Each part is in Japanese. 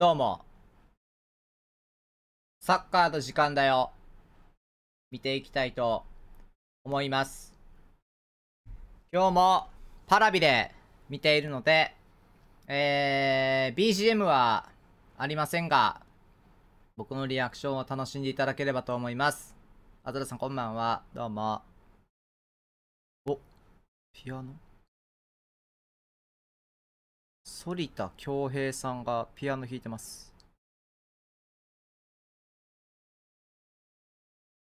どうも。サッカーの時間だよ。見ていきたいと思います。今日もパラビで見ているので、えー、BGM はありませんが、僕のリアクションを楽しんでいただければと思います。アドラさんこんばんは。どうも。お、ピアノ反田恭平さんがピアノ弾いてます。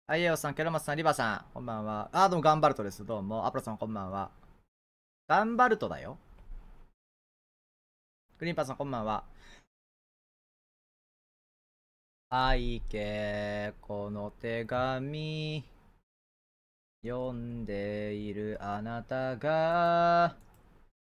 あいえよさん、ケロマスさん、リバさん、こんばんは。あ、どうも、ガンバルトです。どうも、アプロさん、こんばんは。ガンバルトだよ。グリーンパーさん、こんばんは。いけ、この手紙。読んでいるあなたが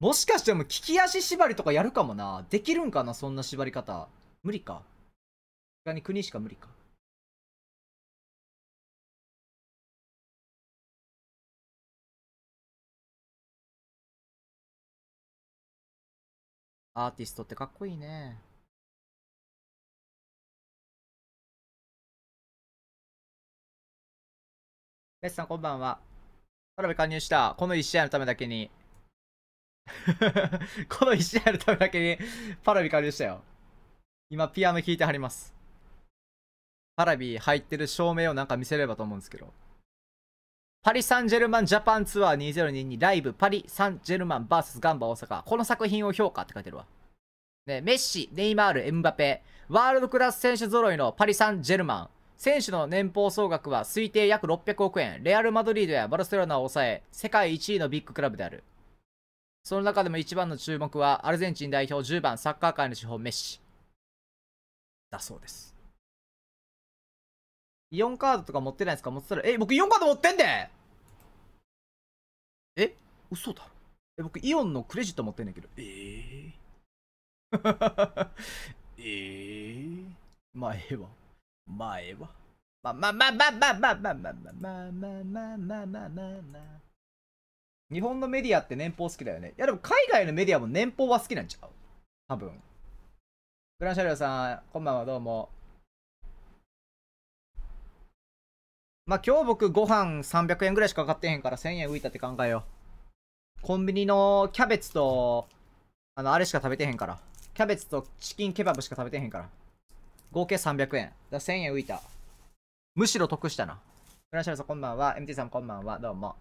もしかしても利き足縛りとかやるかもな。できるんかな、そんな縛り方。無理か。他に国しか無理か。アーティストってかっこいいね。ベスさんこんばんは。トラベ加入した。この1試合のためだけに この石試るためだけにパラビ借りしたよ。今ピアノ弾いてはります。パラビ入ってる照明をなんか見せればと思うんですけど。パリ・サンジェルマン・ジャパンツアー2022ライブパリ・サンジェルマン VS ガンバ大阪。この作品を評価って書いてるわ。ね、メッシ、ネイマール、エムバペ、ワールドクラス選手揃いのパリ・サンジェルマン。選手の年俸総額は推定約600億円。レアル・マドリードやバルセロナを抑え、世界1位のビッグクラブである。その中でも一番の注目はアルゼンチン代表10番サッカー界の主砲メッシだそうですイオンカードとか持ってないですか持ってたらえ僕ンカード持ってんでえ嘘だろえ僕イオンのクレジット持ってんねんけどえー、えー、まあええわまあええわまあまあまあまあまあまあまあまあまあまあまあまあまあまあまあ日本のメディアって年俸好きだよね。いやでも海外のメディアも年俸は好きなんちゃう多分。グランシャリオさん、こんばんはどうも。まあ今日僕ご飯300円ぐらいしかかかってへんから1000円浮いたって考えよう。コンビニのキャベツと、あの、あれしか食べてへんから。キャベツとチキンケバブしか食べてへんから。合計300円。だ1000円浮いた。むしろ得したな。グランシャルさんこんばんは。MT さんこんばんは。どうも。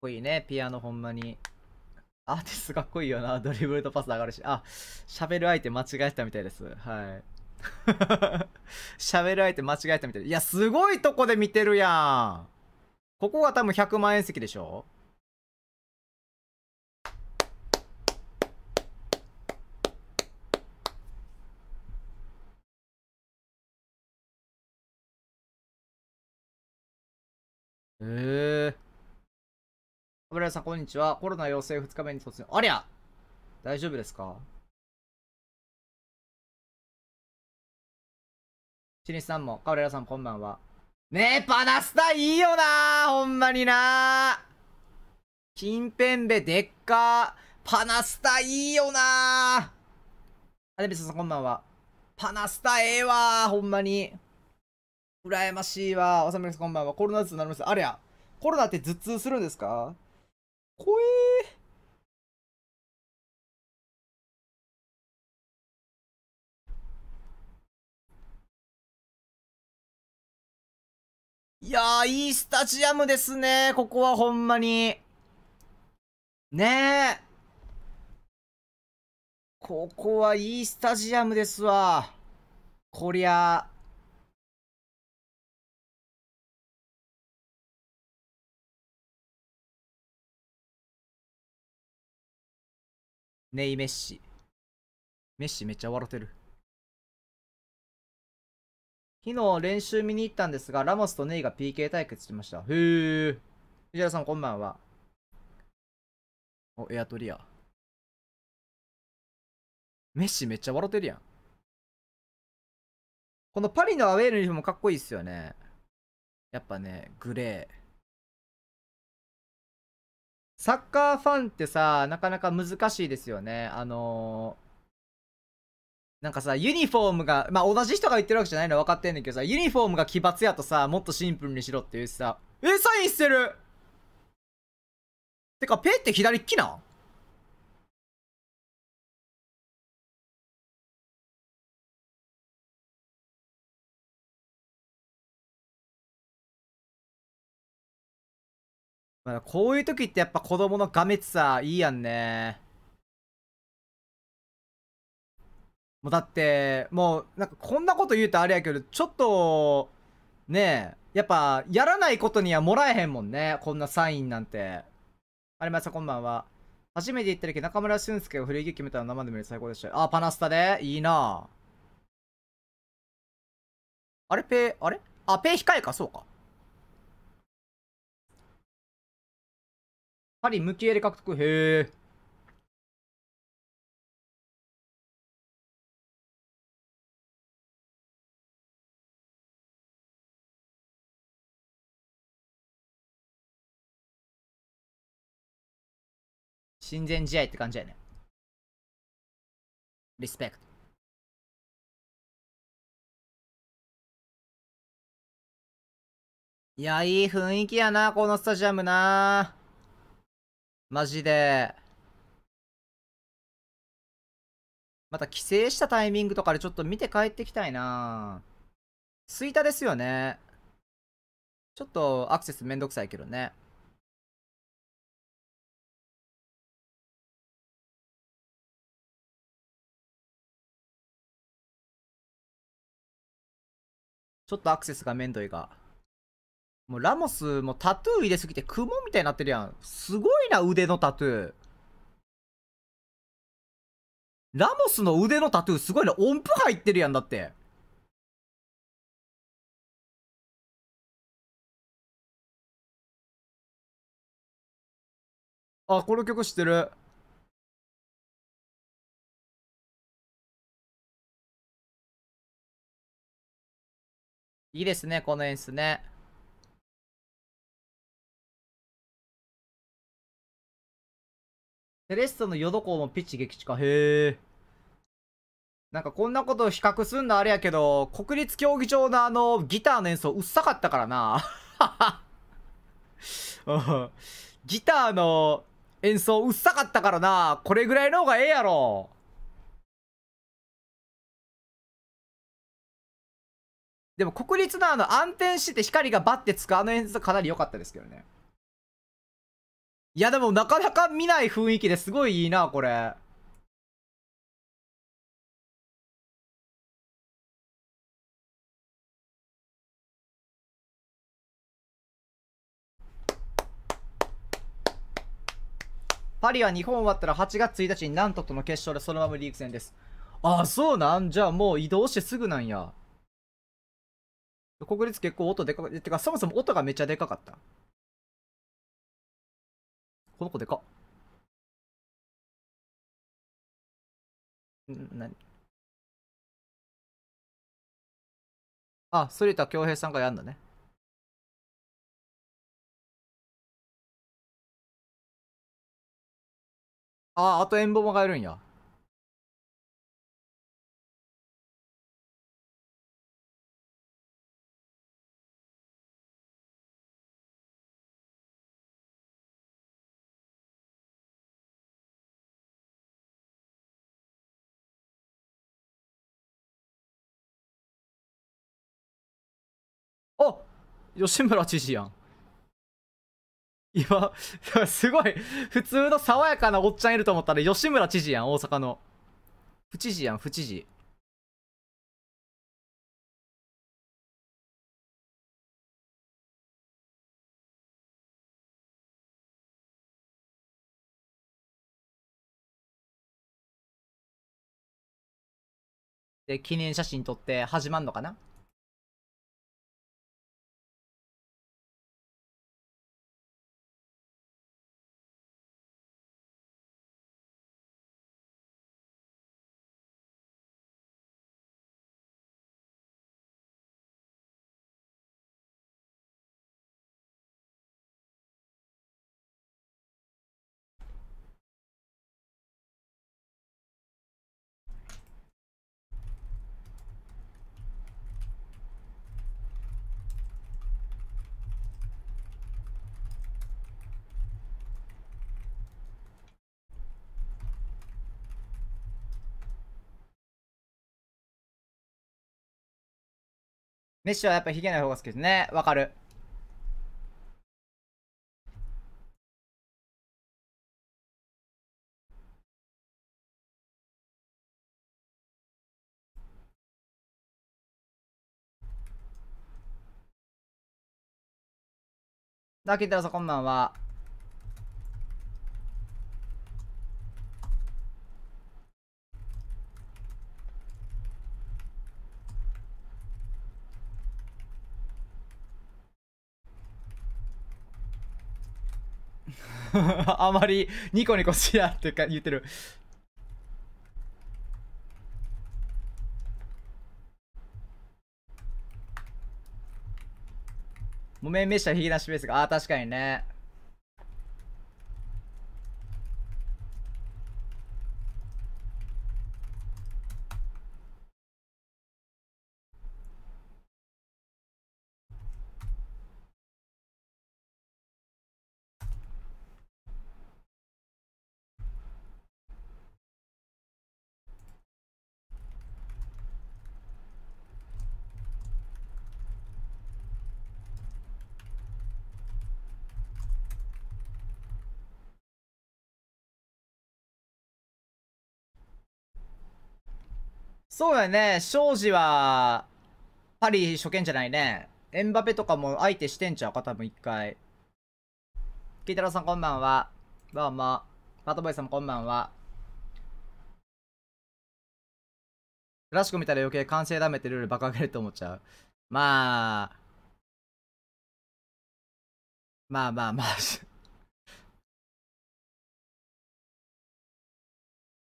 こいいね、ピアノほんまに。アーティストかっこいいよな。ドリブルとパス上がるし。あ、喋る相手間違えたみたいです。はい。喋る相手間違えたみたい。いや、すごいとこで見てるやん。ここが多分100万円席でしょラさん、こんにちは。コロナ陽性2日目に突入。ありゃ大丈夫ですかチニスさんも、カオレラさん、こんばんは。ねえ、パナスタいいよなほんまにな近辺ででっかパナスタいいよなアデビスさん、こんばんは。パナスタええわほんまに。羨ましいわ。おさむりさん、こんばんは。コロナ頭痛になりまありゃ。コロナって頭痛するんですか怖えいやー、いいスタジアムですね。ここはほんまに。ねえ。ここはいいスタジアムですわ。こりゃあ。ネイメッシ。メッシめっちゃ笑ってる。昨日練習見に行ったんですが、ラモスとネイが PK 対決しました。へえ。藤原さんこんばんは。お、エアトリア。メッシめっちゃ笑ってるやん。このパリのアウェイのユニフォームかっこいいっすよね。やっぱね、グレー。サッカーファンってさ、なかなか難しいですよね。あのー、なんかさ、ユニフォームが、まあ同じ人が言ってるわけじゃないの分かってんねんけどさ、ユニフォームが奇抜やとさ、もっとシンプルにしろっていうしさ、え、サインしてるてか、ペって左利きなまあ、こういう時ってやっぱ子供のがめつさいいやんね。もうだって、もうなんかこんなこと言うとあれやけど、ちょっと、ねえ、やっぱやらないことにはもらえへんもんね。こんなサインなんて。ありまさこんばんは。初めて行った時中村俊輔がフリーキー決めたの生で見る最高でしたよ。あ、パナスタでいいなあれペ、あれあ、ペ控えか、そうか。針無形で獲得。へえ。親善試合って感じやね。リスペクト。いや、いい雰囲気やな、このスタジアムな。マジで。また帰省したタイミングとかでちょっと見て帰ってきたいなイタですよね。ちょっとアクセスめんどくさいけどね。ちょっとアクセスがめんどいが。もうラモス、もタトゥー入れすぎて雲みたいになってるやん。すごいな、腕のタトゥー。ラモスの腕のタトゥーすごいな。音符入ってるやん、だって。あ、この曲知ってる。いいですね、この演出ね。セレッソのヨドコウもピッチ撃地か。へえ。なんかこんなこと比較すんのあれやけど、国立競技場のあの、ギターの演奏うっさかったからな。ギターの演奏うっさかったからな。これぐらいの方がええやろ。でも国立のあの暗転してて光がバッてつくあの演奏かなり良かったですけどね。いや、でもなかなか見ない雰囲気ですごいいいな、これ。パリは日本終わったら8月1日になんととの決勝でそのままリーグ戦です。ああ、そうなんじゃあもう移動してすぐなんや。国立結構音でかか、てかそもそも音がめっちゃでかかった。この子でかん何あ、反田恭平さんがやんだね。ああ、あとエンボマがいるんや。吉村知事やん。今、すごい、普通の爽やかなおっちゃんいると思ったら、吉村知事やん、大阪の。不知事やん、不知事。で、記念写真撮って始まんのかなメッシはやっぱヒゲない方が好きですね。わかる。だけどさこんばんは。あまりニコニコしやってか言ってる。木綿んめしたひげなしッベースが、ああ、確かにね。そうやね、庄司は、パリ初見じゃないね。エンバペとかも相手してんちゃうか、多分一回。キータロさんこんばんは。どうも。パトボイさんこんばんは。らしく見たら余計完成ダメってルール爆上げると思っちゃう。まあ。まあまあまあ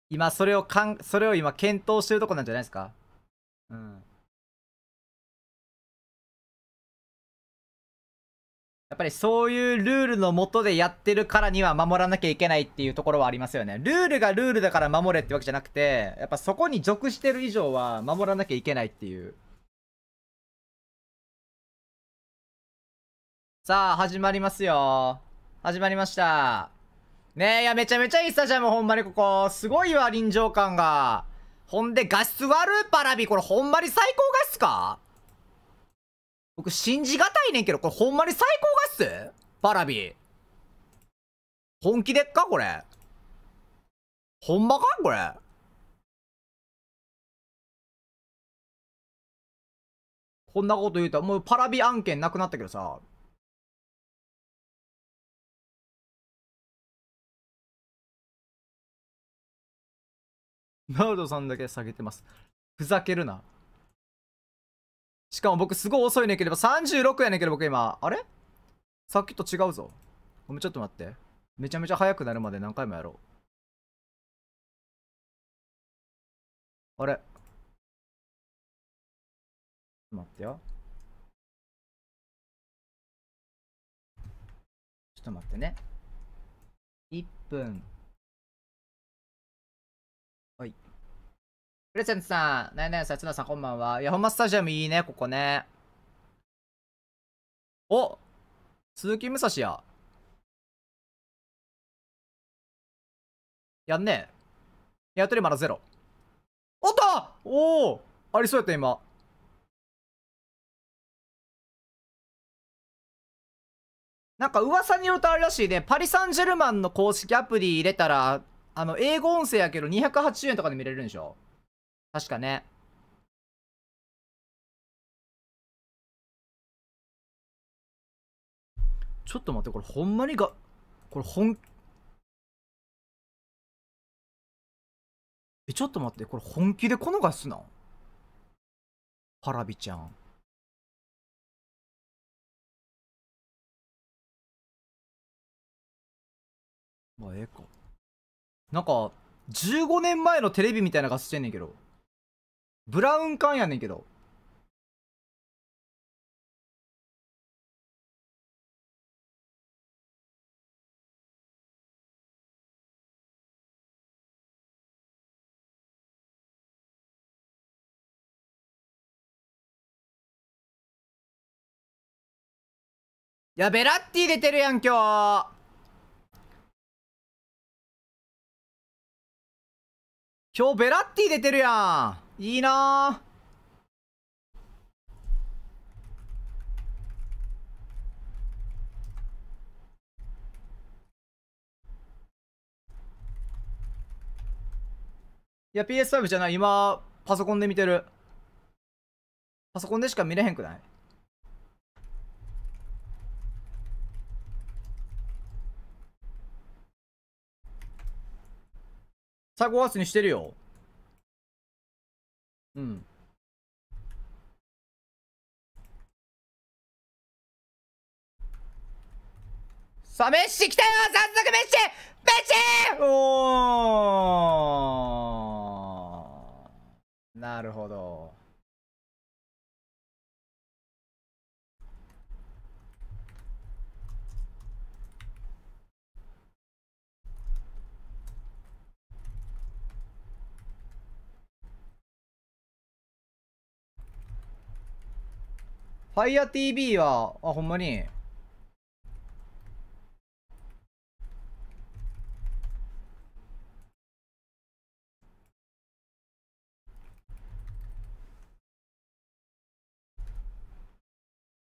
今それをかんそれを今検討してるとこなんじゃないですかうんやっぱりそういうルールのもとでやってるからには守らなきゃいけないっていうところはありますよね。ルールがルールだから守れってわけじゃなくて、やっぱそこに属してる以上は守らなきゃいけないっていう。さあ、始まりますよ。始まりました。ねえ、いや、めちゃめちゃいいスタジアム、ほんまにここ。すごいわ、臨場感が。ほんで、画質悪いパラビ。これ、ほんまに最高画質か僕、信じがたいねんけど、これ、ほんまに最高画質パラビ。本気でっかこれ。ほんまかこれ。こんなこと言うと、もうパラビ案件なくなったけどさ。ナウドさんだけ下げてます。ふざけるな。しかも僕すごい遅いねんければ36やねんけど僕今。あれさっきと違うぞ。ごめん、ちょっと待って。めちゃめちゃ速くなるまで何回もやろう。あれ待ってよ。ちょっと待ってね。1分。プレゼンツさん、ナイさん、ツさん、こんばんは。いや、ほんまスタジアムいいね、ここね。お鈴木武蔵や。やんねえ。やとりまだゼロ。おったおおありそうやった、今。なんか噂によるとあれらしいね、パリ・サンジェルマンの公式アプリ入れたら、あの、英語音声やけど280円とかで見れるんでしょ確かね。ちょっと待って、これほんまにが、これ本、え、ちょっと待って、これ本気でこのガスなんパラビちゃん。まあ、ええか。なんか、15年前のテレビみたいなガスしてんねんけど。ブラウン管やねんけど。いやベラッティ入てるやん、今日。今日ベラッティ入てるやん。いいないや PS5 じゃない今パソコンで見てるパソコンでしか見れへんくない最後アスにしてるようん。さあ、メッシ来たよ早速メッシメッシおーなるほど。FireTV は、あ、ほんまに。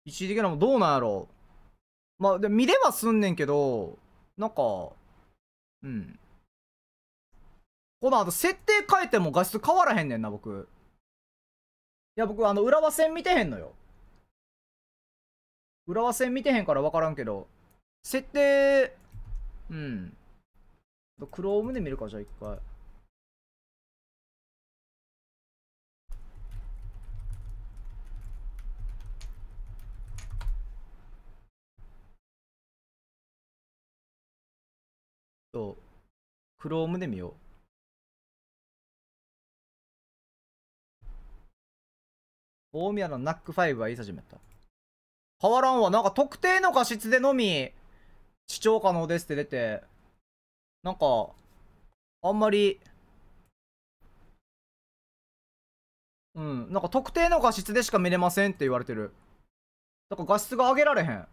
一時的なもどうなんやろまあ、で見ればすんねんけど、なんか、うん。この後、設定変えても画質変わらへんねんな、僕。いや、僕、あの、浦和線見てへんのよ。浦和戦見てへんから分からんけど、設定、うん。クロームで見るか、じゃあ一回。クロームで見よう。大宮のナックファイブは言い始めた。変わらんわ。なんか特定の画質でのみ、視聴可能ですって出て、なんか、あんまり、うん、なんか特定の画質でしか見れませんって言われてる。だから画質が上げられへん。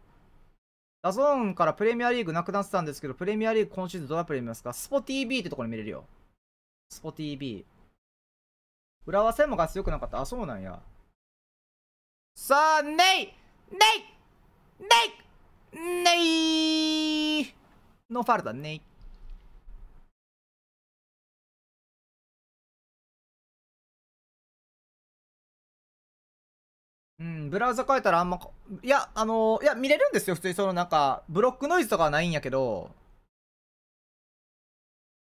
ダゾーンからプレミアリーグなくなってたんですけど、プレミアリーグ今シーズンどうやって見ますかスポ TV ってところに見れるよ。スポ TV。浦和戦も画質良くなかった。あ、そうなんや。さあ、ねいネイネイネイノーファールだね。うん、ブラウザ変えたらあんま、いや、あのいや、見れるんですよ、普通にそのなんか、ブロックノイズとかはないんやけど、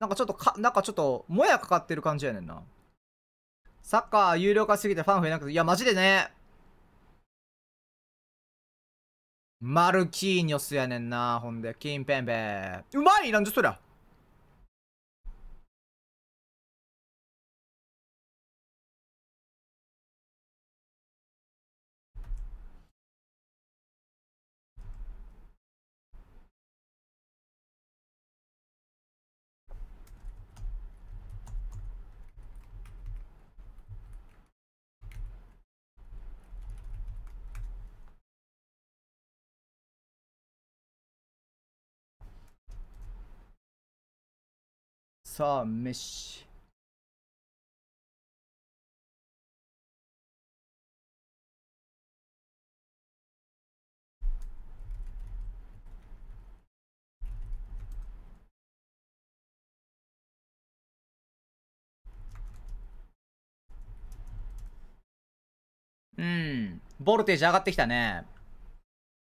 なんかちょっとか、なんかちょっと、もやかかってる感じやねんな。サッカー有料化すぎてファン増えなくて、いや、マジでね、マルキーニョスやねんな。ほんで、キンペンペン。うまいなんじゃそりゃ。さあ、飯。うん。ボルテージ上がってきたね。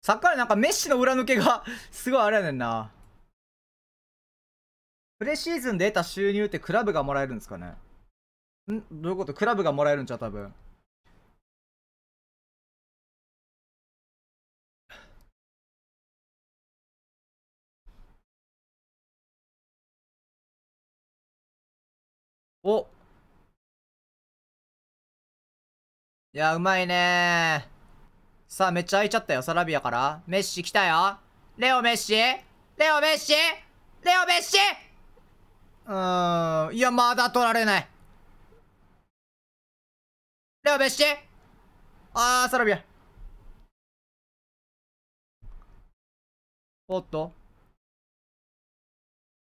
さっきからなんかメッシの裏抜けが すごいあれやねんな。プレシーズンで得た収入ってクラブがもらえるんですかねんどういうことクラブがもらえるんちゃう多分。おいや、うまいねさあ、めっちゃ開いちゃったよ、サラビアから。メッシ来たよ。レオメッシレオメッシレオメッシうん。いや、まだ取られない。レオ、ッシてあー、サラビア。おっと。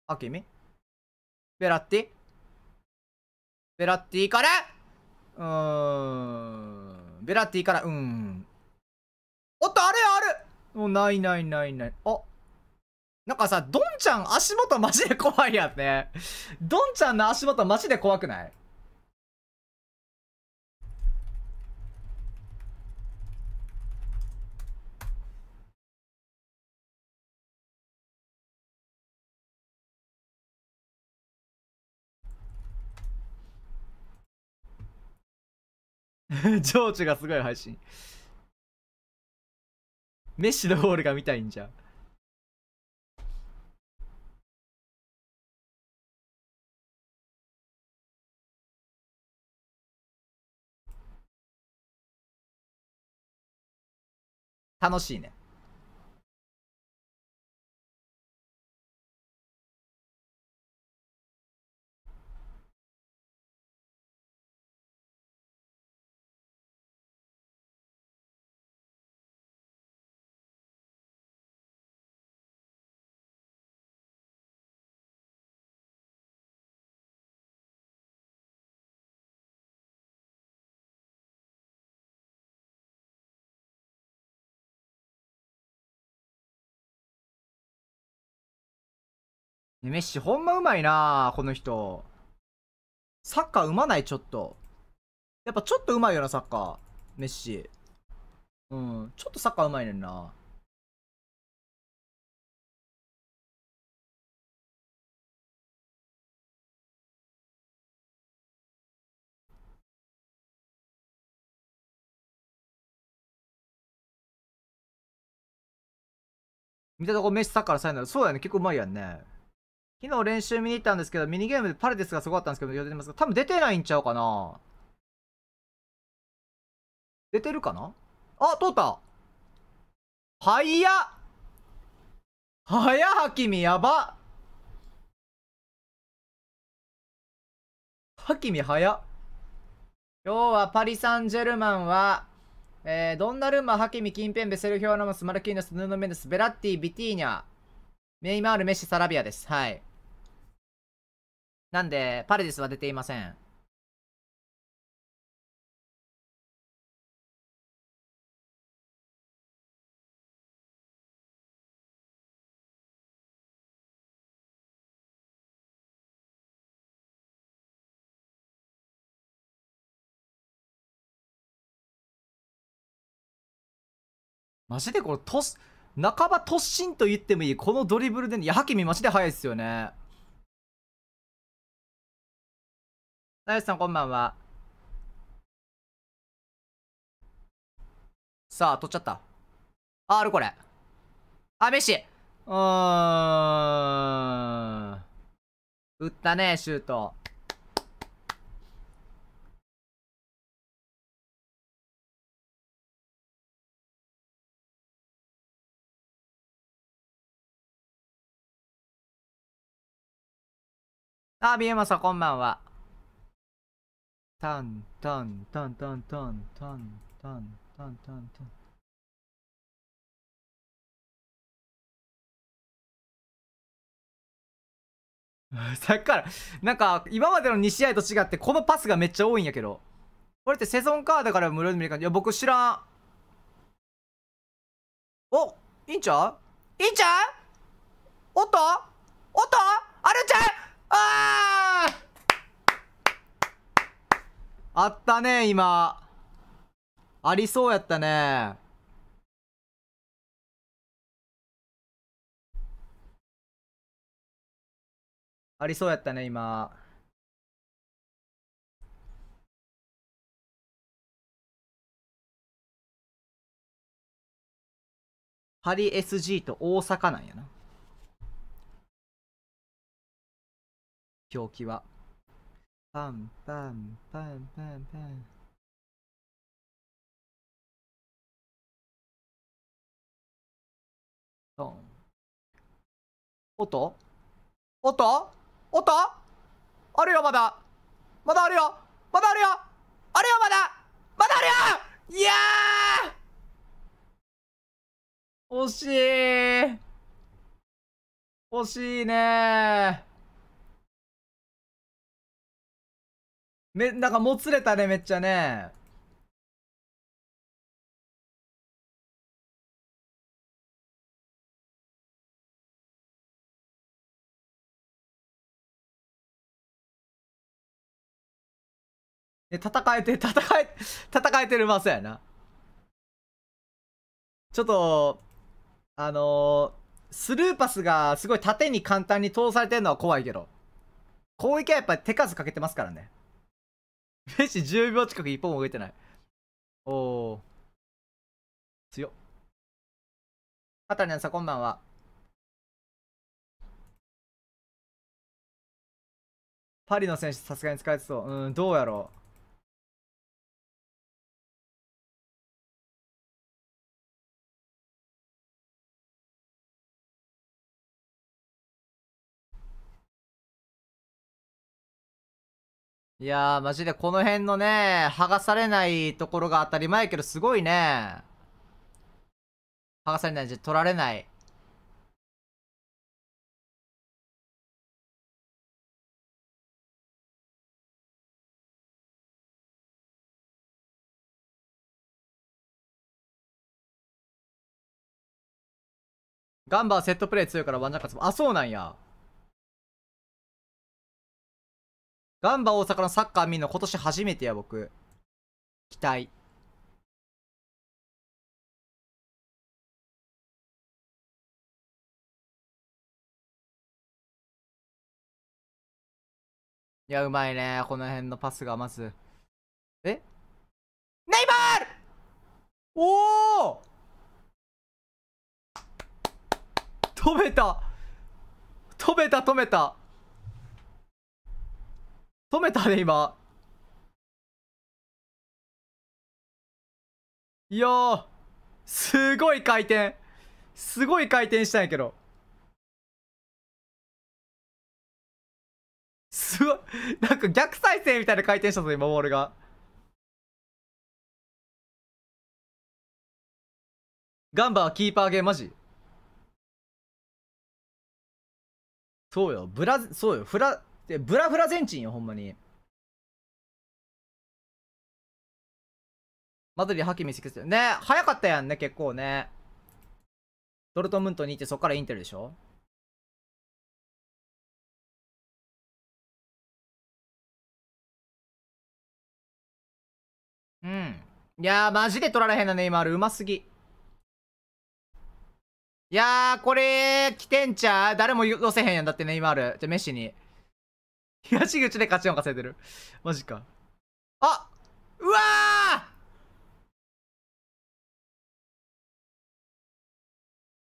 アケミベラッティベラッティからうーん。ベラッティから、うん。おっと、あれあるもうないないないない。あなんかさ、ドンちゃん足元マジで怖いやんね。ドンちゃんの足元マジで怖くない 情緒がすごい配信。メッシのゴールが見たいんじゃん。楽しいね。メッシ、ほんまうまいなこの人。サッカーうまない、ちょっと。やっぱちょっとうまいよな、サッカー。メッシ。うん、ちょっとサッカーうまいねんな。見たとこメッシサッカーのサインなら、そうやね、結構うまいやんね。昨日練習見に行ったんですけど、ミニゲームでパレデスがすごかったんですけど、出てます多分出てないんちゃうかな出てるかなあ、通った早っ早ハキミやばハキミ早っ今日はパリ・サンジェルマンは、えー、ドンナルンマ、ハキミ、キンペンベ、セルヒョアノマス、マルキーノス、ヌーノメンデス、ベラッティ、ビティーニャ、メイマール、メッシ、サラビアです。はい。なんで、パレディスは出ていません。マジでこれ、トス、半ば突進と言ってもいい。このドリブルで、いや、ハキミマジで速いっすよね。大地さんこんばんは。さあ、取っちゃった。あ、あるこれ。あ、飯うーん。打ったね、シュート。あ、ビエマさんこんばんは。タンタンタンタンタンタンタンタンタンタン さっきから、なんか、今までの2試合と違って、このパスがめっちゃ多いんやけど。これってセゾンカードから無料で見るかいや、僕知らん。おいいんちゃういいんちゃうおっとおっとあるんちゃうあああったね、今。ありそうやったね。ありそうやったね、今。パリ SG と大阪なんやな。表記は。パンパンパンパンパン。ドン。おっとおっとおっとあるよまだまだあるよまだあるよあるよまだまだあるよいや惜しい惜しいねめ、なんかもつれたね、めっちゃね。え、戦えて、戦え、戦えてるまそやな。ちょっと、あのー、スルーパスがすごい縦に簡単に通されてるのは怖いけど。攻撃はやっぱ手数かけてますからね。メッシ10秒近く一歩も動いてない。おお。強っ。あたりのさ、こんばんは。パリの選手さすがに疲れてそう。うん、どうやろう。いやー、マジでこの辺のね、剥がされないところが当たり前やけど、すごいね。剥がされないじゃ取られない。ガンバーセットプレー強いからワンジャン勝つも。あ、そうなんや。ガンバ大阪のサッカー見るの今年初めてや、僕。期待。いや、うまいね。この辺のパスがまず。えネイマールおお止めた止めた止めた止めたね、今。いやー、すごい回転。すごい回転したんやけど。すごい、なんか逆再生みたいな回転したぞ、今、ボールが。ガンバはキーパーゲーマジそうよ、ブラそうよ、フラ、で、ブラフラゼンチンよ、ほんまに。マドリー、ハキミ、スクス。ね、早かったやんね、結構ね。ドルトムントに行って、そっからインテルでしょうん。いやー、マジで取られへんな、ね、ネイマール。うますぎ。いやー、これ、来てんちゃう誰も寄せへんやん。だってネイマール。じゃ、メッシに。東口で勝ちを稼いでる。マジか。あうわ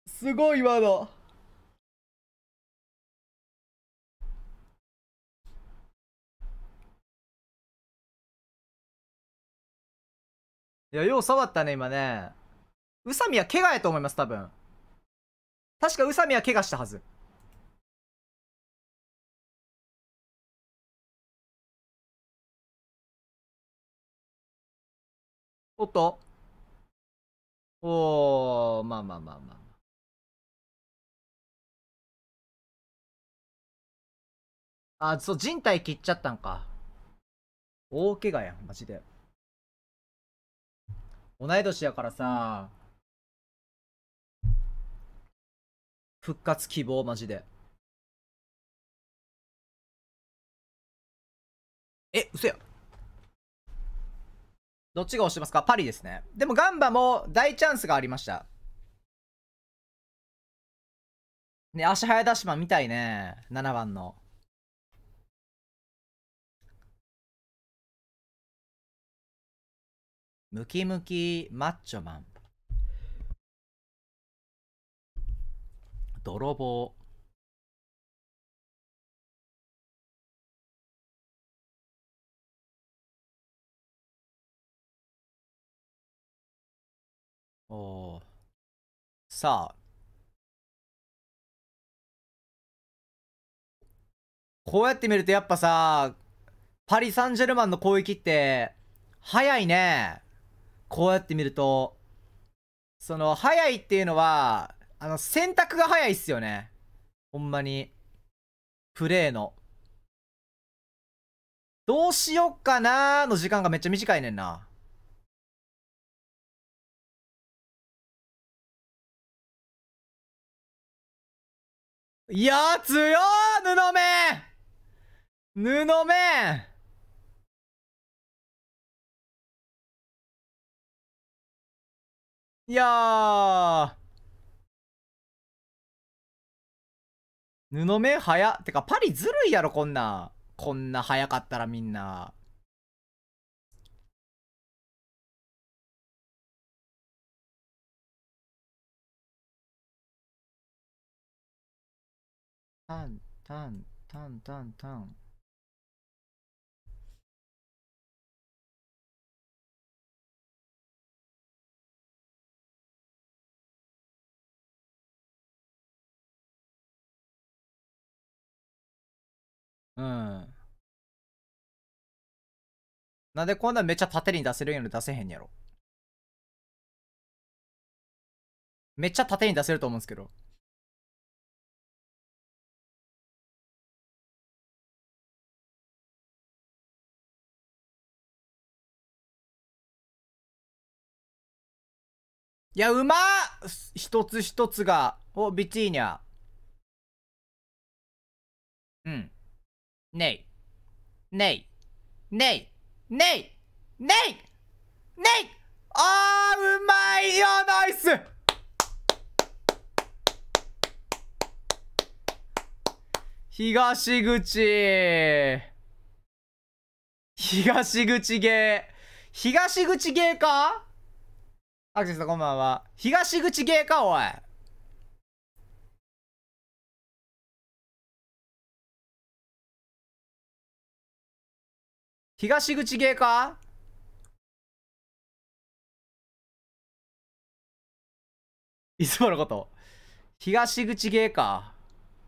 すごい今の。いや、よう触ったね、今ね。宇佐美は怪我やと思います、多分。確か宇佐美は怪我したはず。おっとおー、まあまあまあまあ。あ、そう、人体切っちゃったんか。大怪我やん、マジで。同い年やからさ、復活希望、マジで。え、嘘や。どっちが押してますかパリですね。でもガンバも大チャンスがありました。ね、足早出しマン見たいね。7番の。ムキムキマッチョマン。泥棒。おさあ。こうやって見るとやっぱさ、パリ・サンジェルマンの攻撃って、早いね。こうやって見ると。その、早いっていうのは、あの、選択が早いっすよね。ほんまに。プレーの。どうしよっかなーの時間がめっちゃ短いねんな。いやー強ー布目布目いや布目早ってかパリずるいやろこんなこんな早かったらみんなタンタンタンタンタンうん。なんでこんなめっちゃ縦に出せるんやろ出せへんやろ。めっちゃ縦に出せると思うんですけど。いや、うま一つ一つが。お、ビチーニャ。うん。ねい。ねい。ねい。ねい。ねい。ねい。あー、うまいよ、ナイス東口。東口ゲー。東口ゲーかアクセスさんこんばんは。東口芸か、おい。東口芸かいつものこと。東口芸か。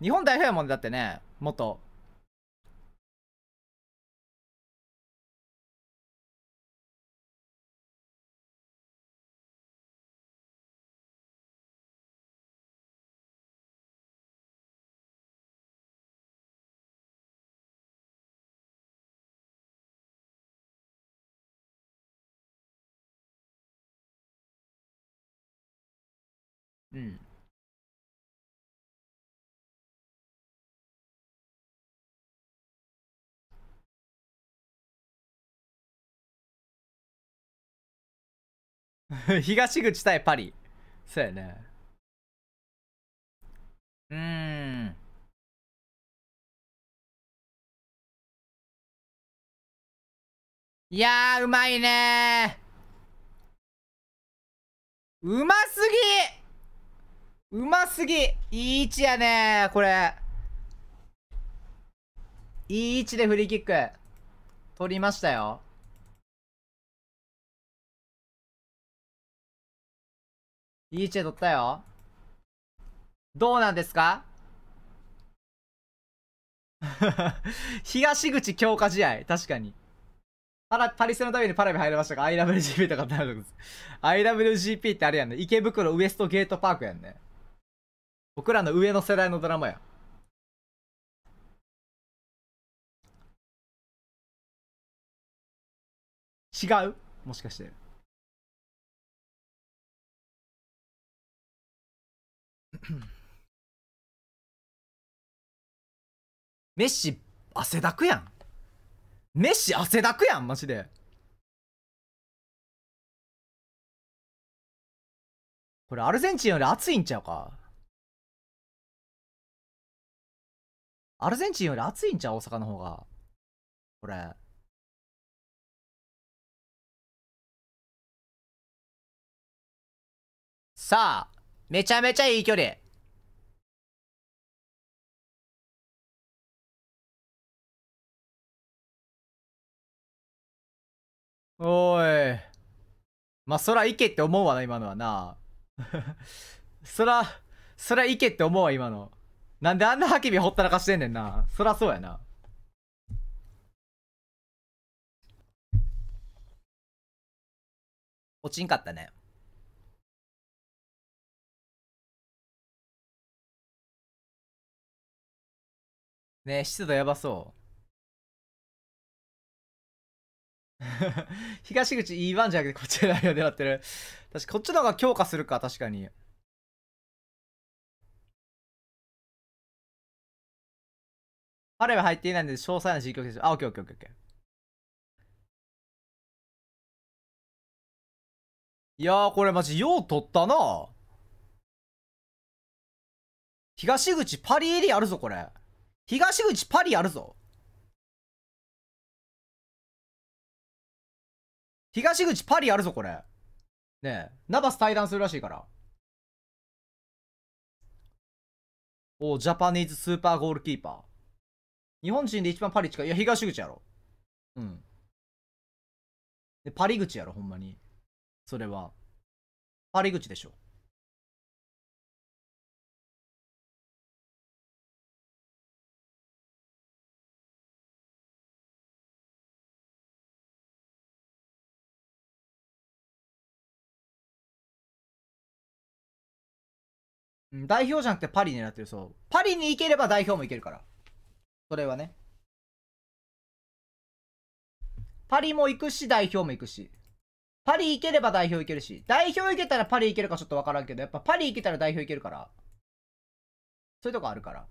日本代表やもんだってね、元。うん。東口対パリ。そうやね。うーん。いやうまいねうますぎうますぎいい位置やねこれ。いい位置でフリーキック。取りましたよ。いい位置で取ったよ。どうなんですか 東口強化試合。確かに。パラ、パリスのためにパラビ入りましたが、IWGP とかってあるんです。IWGP ってあれやんね。池袋ウエストゲートパークやんね。僕らの上の世代のドラマや。違うもしかして。メッシ汗だくやん。メッシ汗だくやん、マジで。これアルゼンチンより熱いんちゃうかアルゼンチンより暑いんちゃう大阪の方が。これ。さあ、めちゃめちゃいい距離。おい。まあ、そら行けって思うわな、今のはな。そら、そら行けって思うわ、今の。なんであんなハキビほったらかしてんねんな。そらそうやな。落ちんかったね。ねえ、湿度やばそう。東口 E1 じゃなくてこっちのライを狙ってる。確 かこっちの方が強化するか、確かに。彼は入っていないので、詳細な実況です。あ、オッケーオッケーオッケー。いやー、これマジ、よう取ったな東口パリエ入りあるぞ、これ。東口パリあるぞ。東口パリあるぞ、これ。ねえ、ナバス対談するらしいから。おジャパニーズスーパーゴールキーパー。日本人で一番パリ近い。いや、東口やろ。うん。で、パリ口やろ、ほんまに。それは。パリ口でしょ。代表じゃなくてパリ狙ってる、そう。パリに行ければ代表も行けるから。それはね。パリも行くし、代表も行くし。パリ行ければ代表行けるし。代表行けたらパリ行けるかちょっとわからんけど、やっぱパリ行けたら代表行けるから。そういうとこあるから。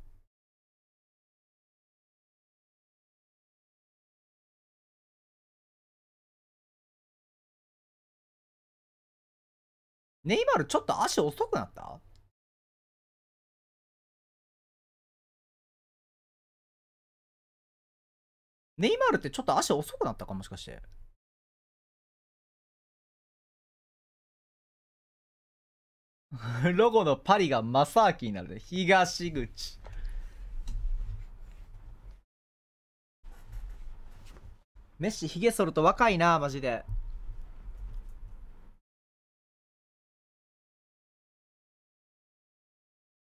ネイマールちょっと足遅くなったネイマールってちょっと足遅くなったかもしかして。ロゴのパリがマサーキになるね。東口。メッシ、ヒゲ剃ると若いな、マジで。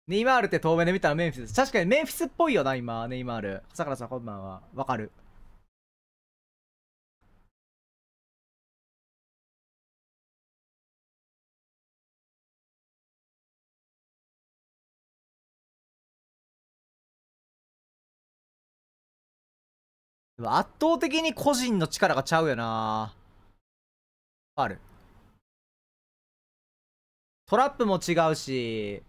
ネイマールって遠目で見たらメンフィス。確かにメンフィスっぽいよな、今、ネイマール。笠原さん、こんばんは。わかる。圧倒的に個人の力がちゃうよなある。トラップも違うし、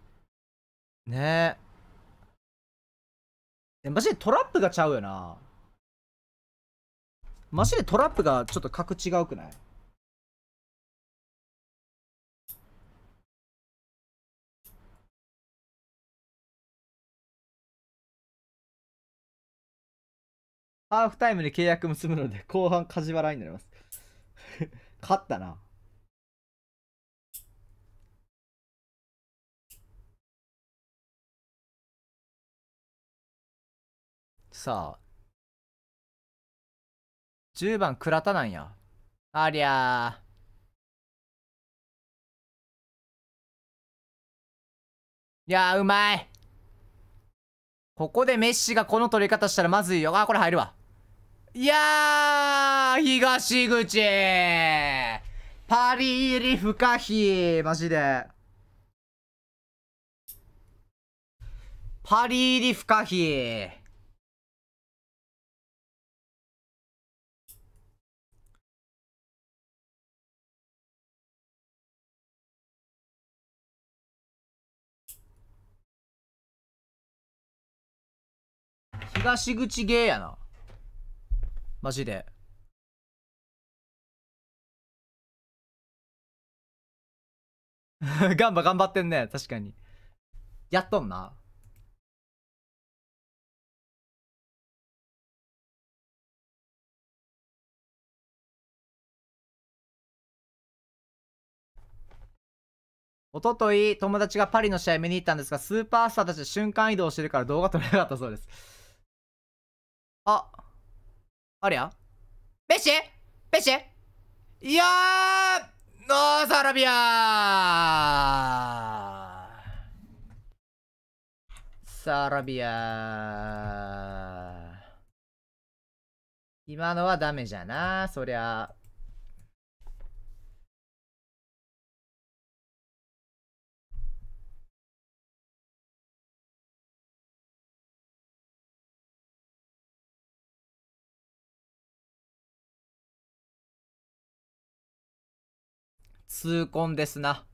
ねえ。マジでトラップがちゃうよなマジでトラップがちょっと格違うくないハーフタイムで契約結ぶので、後半梶原になります。勝ったな。さあ。10番倉田なんや。ありゃいやうまい。ここでメッシがこの取り方したらまずいよ。あ、これ入るわ。いやー、東口パリ入り不可避マジで。パリ入り不可避東口ゲーやな。マジで。ガンバ頑張ってんね。確かに。やっとんな。おととい、友達がパリの試合見に行ったんですが、スーパースターたち瞬間移動してるから動画撮れなかったそうです。あありゃメッシメッシいやーノーサラビアサラビア今のはダメじゃなそりゃ痛恨ですな。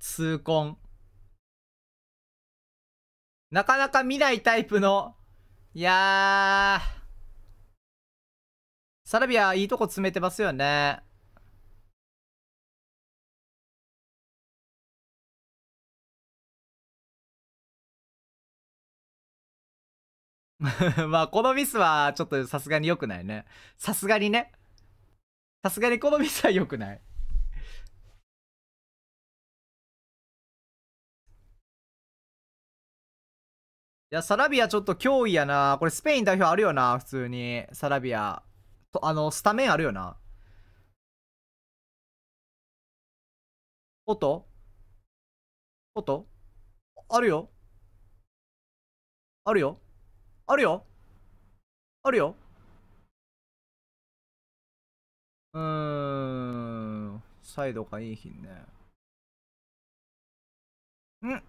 痛恨。なかなか見ないタイプの、いやー。サラビア、いいとこ詰めてますよね。まあ、このミスは、ちょっとさすがに良くないね。さすがにね。さすがにこのミスは良くないいや、サラビアちょっと脅威やな。これスペイン代表あるよな、普通に。サラビア。とあの、スタメンあるよな。おっとおっとあるよあるよあるよあるようーん、サイドがいいひんね。ん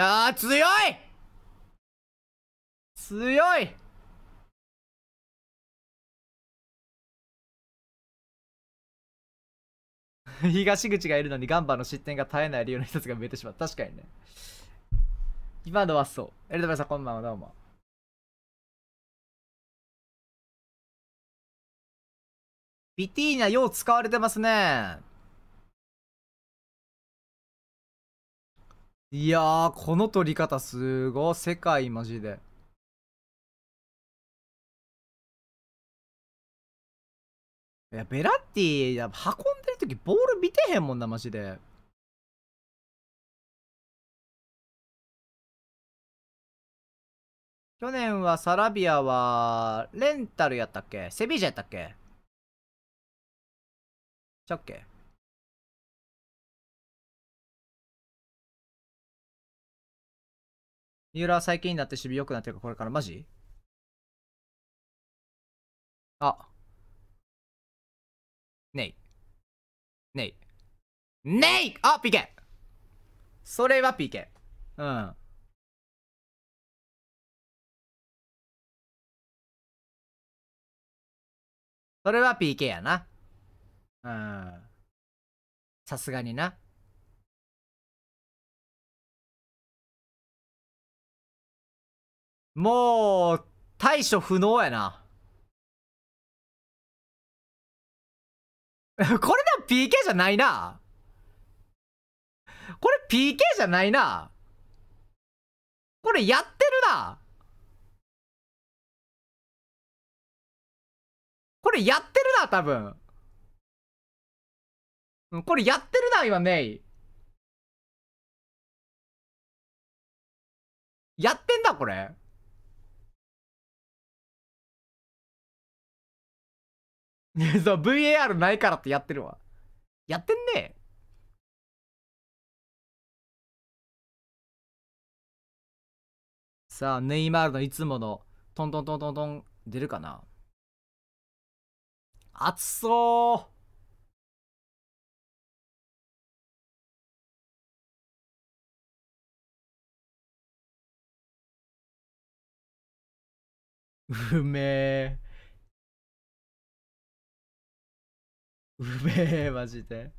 あー、強い強い 東口がいるのにガンバの失点が絶えない理由の一つが見えてしまう。確かにね。今のはそう。エルドベさん、こんばんは、どうも。ビティーニャよう使われてますね。いやー、この取り方すごい。世界マジで。いや、ベラッティ、や運んでる時ボール見てへんもんな、マジで。去年はサラビアは、レンタルやったっけセビージャやったっけちたっけ三浦は最近になって守備良くなってるかこれからマジあ。ねい。ねい。ねいあ、ピケそれはピケうん。それは PK やな。うん。さすがにな。もう、対処不能やな。これでも PK じゃないな。これ PK じゃないな。これやってるな。これやってるな、多分。これやってるな、今、メイ。やってんだ、これ。そう、VAR ないからってやってるわ。やってんねさあ、ネイマールのいつものトントントントントン出るかな熱そううめえ。うめえ、マジで。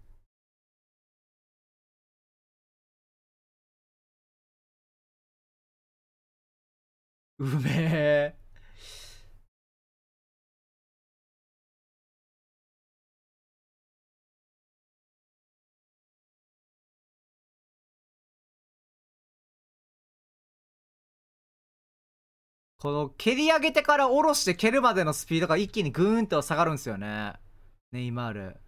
うめえ。この蹴り上げてから下ろして蹴るまでのスピードが一気にグーンと下がるんですよね。ネイマール。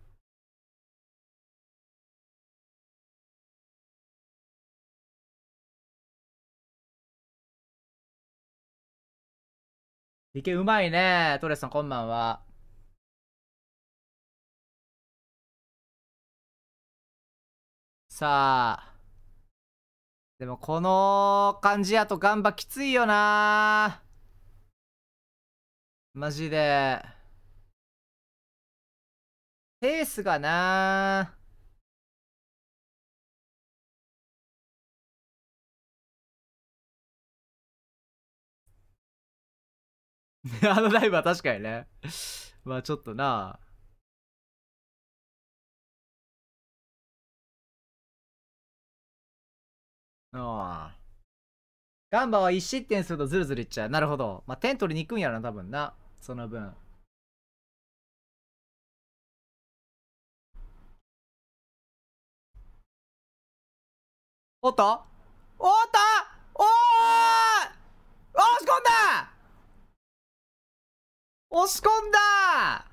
いけうまいね。トレスさん、こんばんは。さあ。でもこの感じやとガンバきついよなマジで。ペースがな あのライブは確かにね。まあちょっとなああ。ガンバは1失点するとズルズルいっちゃう。なるほど。まあ、点取りに行くんやろな、多分な。その分。おっとおっとおー押し込んだ押し込んだ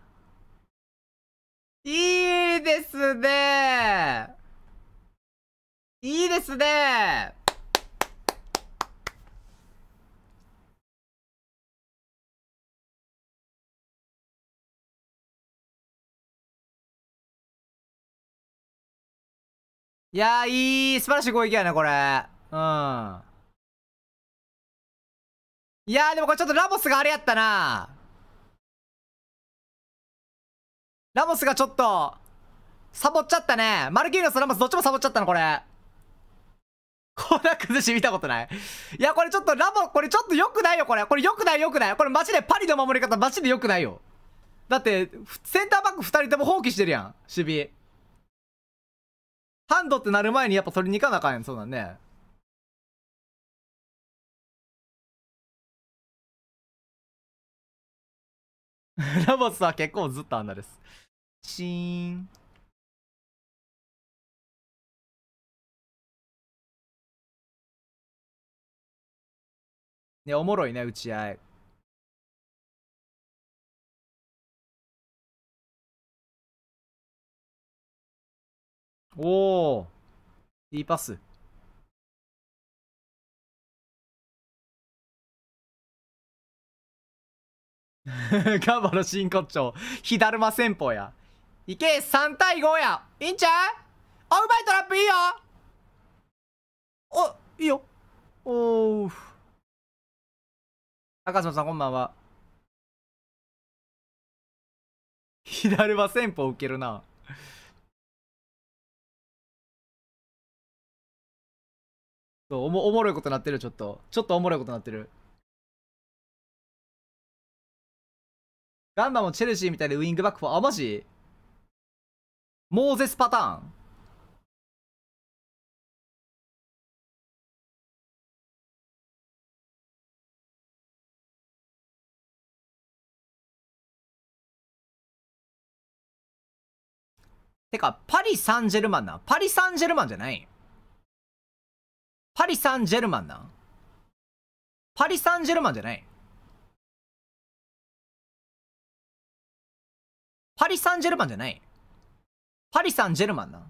いいですねスいやいい、素晴らしい攻撃やね、これ。うん。いやでもこれちょっとラモスがあれやったな。ラモスがちょっと、サボっちゃったね。マルキーョスとラモスどっちもサボっちゃったの、これ。こんな崩し見たことない。いや、これちょっとラボ、これちょっと良くないよ、これ。これ良くない良くない。これマジでパリの守り方マジで良くないよ。だって、センターバック2人とも放棄してるやん、守備。ハンドってなる前にやっぱ取りに行かなあかんやん、そうだね。ラボスは結構ずっとあんなです。シーン。いや、おもろいね、打ち合い。おお、いいパス。ガバの真骨頂。火だるま戦法や。いけ !3 対5やいいんちゃうあ、うまいトラップいいよお、いいよ。おー。赤嶋さんこんばんは左は戦法受けるなそうおもおもろいことなってるちょっとちょっとおもろいことなってるガンバもチェルシーみたいでウイングバックフォアあマジモーゼスパターンてか、パリ・サンジェルマンな。パリ・サンジェルマンじゃないパリ・サンジェルマンな。パリ・サンジェルマンじゃないパリ・サンジェルマンじゃないパリ・サンジェルマンな。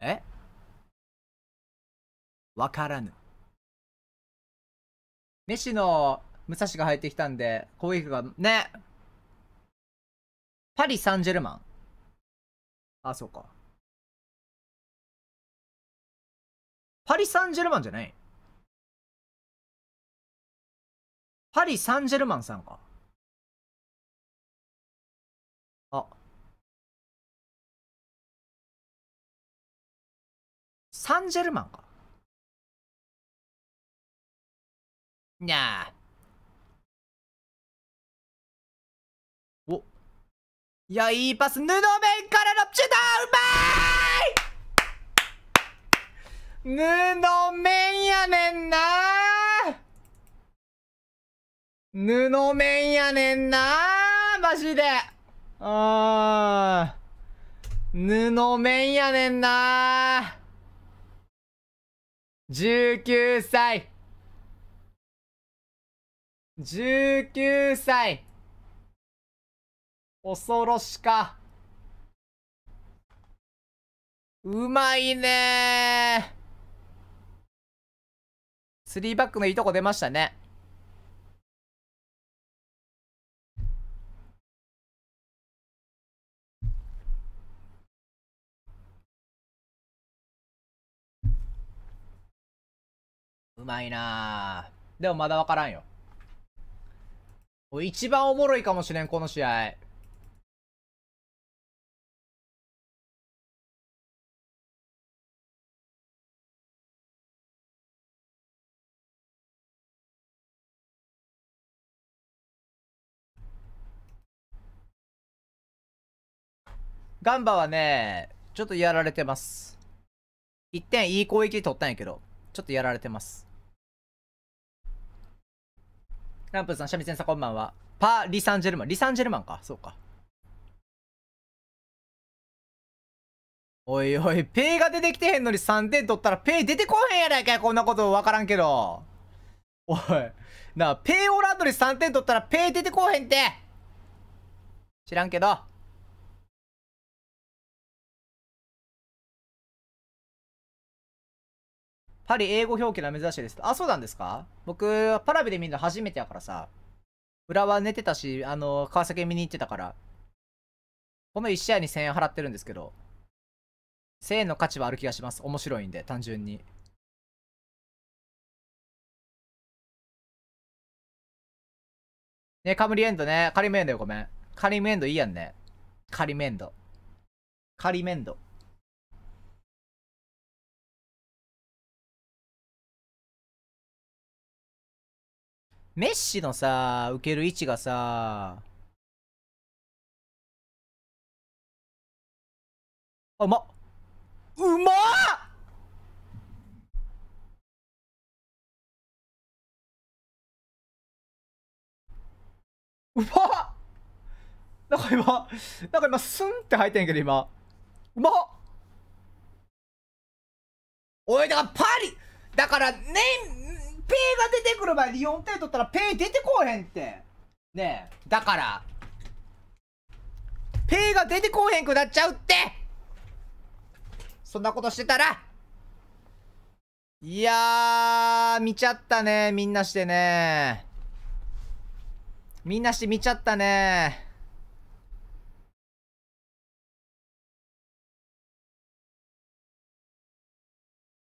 えわからぬ。メシの武蔵が入ってきたんで、攻撃が、ね。パリ・サンジェルマンあ、そうか。パリ・サンジェルマンじゃないパリ・サンジェルマンさんか。あ。サンジェルマンか。なあ。いや、いいパス、布面からのシュートうまい布面やねんな布面やねんなマジで。うー。布面やねんな19歳。19歳。恐ろしか。うまいねー。3バックのいいとこ出ましたね。うまいなでもまだ分からんよ。一番おもろいかもしれん、この試合。ガンバはね、ちょっとやられてます。1点いい攻撃取ったんやけど、ちょっとやられてます。ランプさん、三味線さんこんばんは。パー・リサンジェルマン。リサンジェルマンか。そうか。おいおい、ペイが出てきてへんのに3点取ったらペイ出てこへんやないかこんなことわからんけど。おい。なあ、ペイオランドに3点取ったらペイ出てこへんって。知らんけど。パリ英語表記の珍しいです。あ、そうなんですか僕、パラビで見るの初めてやからさ。裏は寝てたし、あの、川崎見に行ってたから。この1試合に1000円払ってるんですけど。1000円の価値はある気がします。面白いんで、単純に。ね、カムリエンドね。カリメンドよ、ごめん。カリメンドいいやんね。カリメンド。カリメンド。メッシのさ、受ける位置がさ、あ、ま、うまっうまっなんか今、なんか今、スンって入ってんけど今。うまっおい、だからパリだから、ね、ペイが出てくる前に4点取ったらペイ出てこへんって。ねえ、だから、ペイが出てこへんくなっちゃうってそんなことしてたらいやー、見ちゃったね。みんなしてね。みんなして見ちゃったね。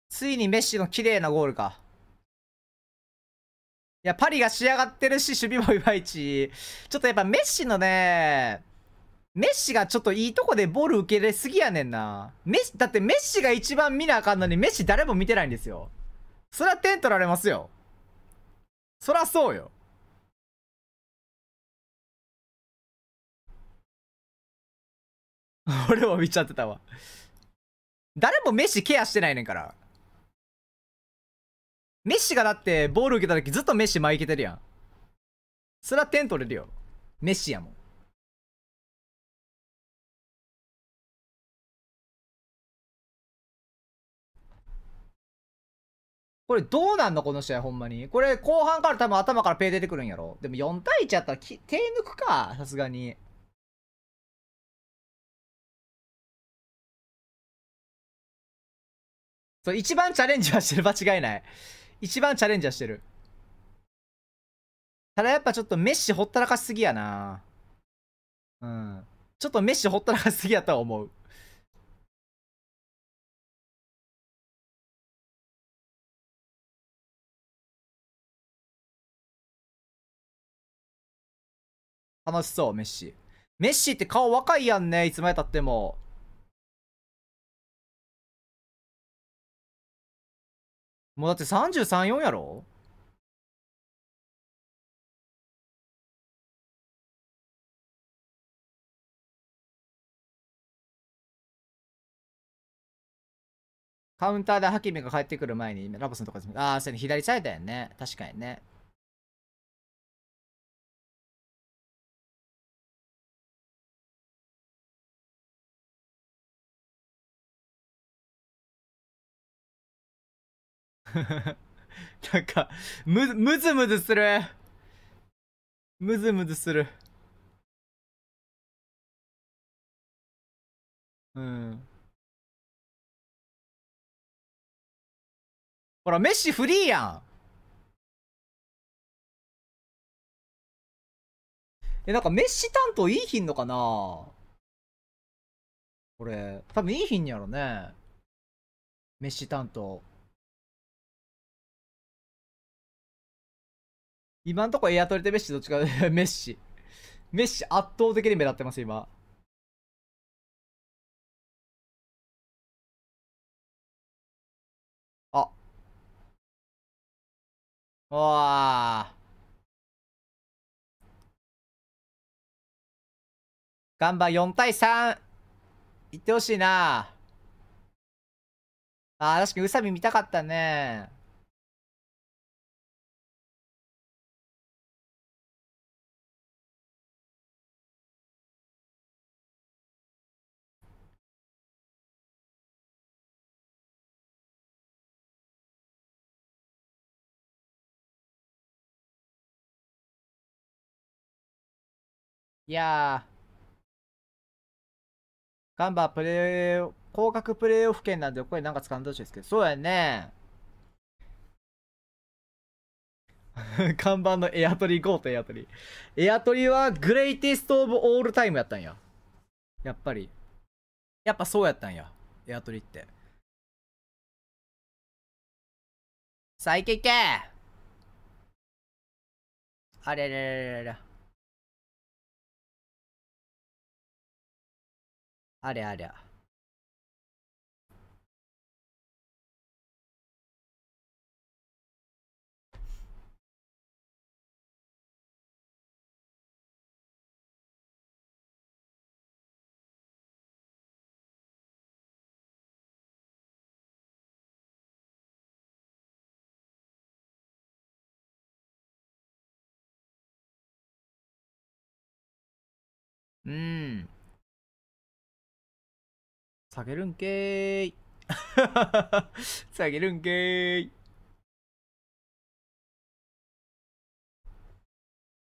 ついにメッシの綺麗なゴールか。いや、パリが仕上がってるし、守備もいまいち。ちょっとやっぱメッシのね、メッシがちょっといいとこでボール受け入れすぎやねんな。メッシ、だってメッシが一番見なあかんのに、メッシ誰も見てないんですよ。そりゃ点取られますよ。そりゃそうよ。俺も見ちゃってたわ。誰もメッシケアしてないねんから。メッシがだってボール受けた時ずっとメッシ前いけてるやん。それは点取れるよ。メッシやもん。これどうなんのこの試合ほんまに。これ後半から多分頭からペイ出てくるんやろ。でも4対1やったら手抜くか。さすがに。そう、一番チャレンジはしてる間違いない。一番チャレンジャーしてる。ただやっぱちょっとメッシほったらかしすぎやなうん。ちょっとメッシほったらかしすぎやとは思う。楽しそう、メッシ。メッシって顔若いやんね、いつまでたっても。もうだって33、4やろカウンターでハキミが帰ってくる前にラボスのとこああ、それ左サイドやね。確かにね。なんか、む、むずむずする。むずむずする。うん。ほら、メッシフリーやん。え、なんかメッシ担当いいひんのかなこれ、多分いいひんやろね。メッシ担当。今んとこエアトリテメッシどっちか、メッシ。メッシ圧倒的に目立ってます、今。あ。おあ。ガンバ4対3。いってほしいな。ああ、確かに宇佐美見たかったね。いやー。ガンバプレー、広角プレイオフ圏なんで、これなんか使うんでほしいですけど、そうやね。看板のエアトリーゴーとエアトリー。エアトリーはグレイテストオブオールタイムやったんや。やっぱり。やっぱそうやったんや。エアトリーって。さあ、いけいけあれれれれれれ。ありゃありゃ。うん。下げるんけーい。下げるんけーい。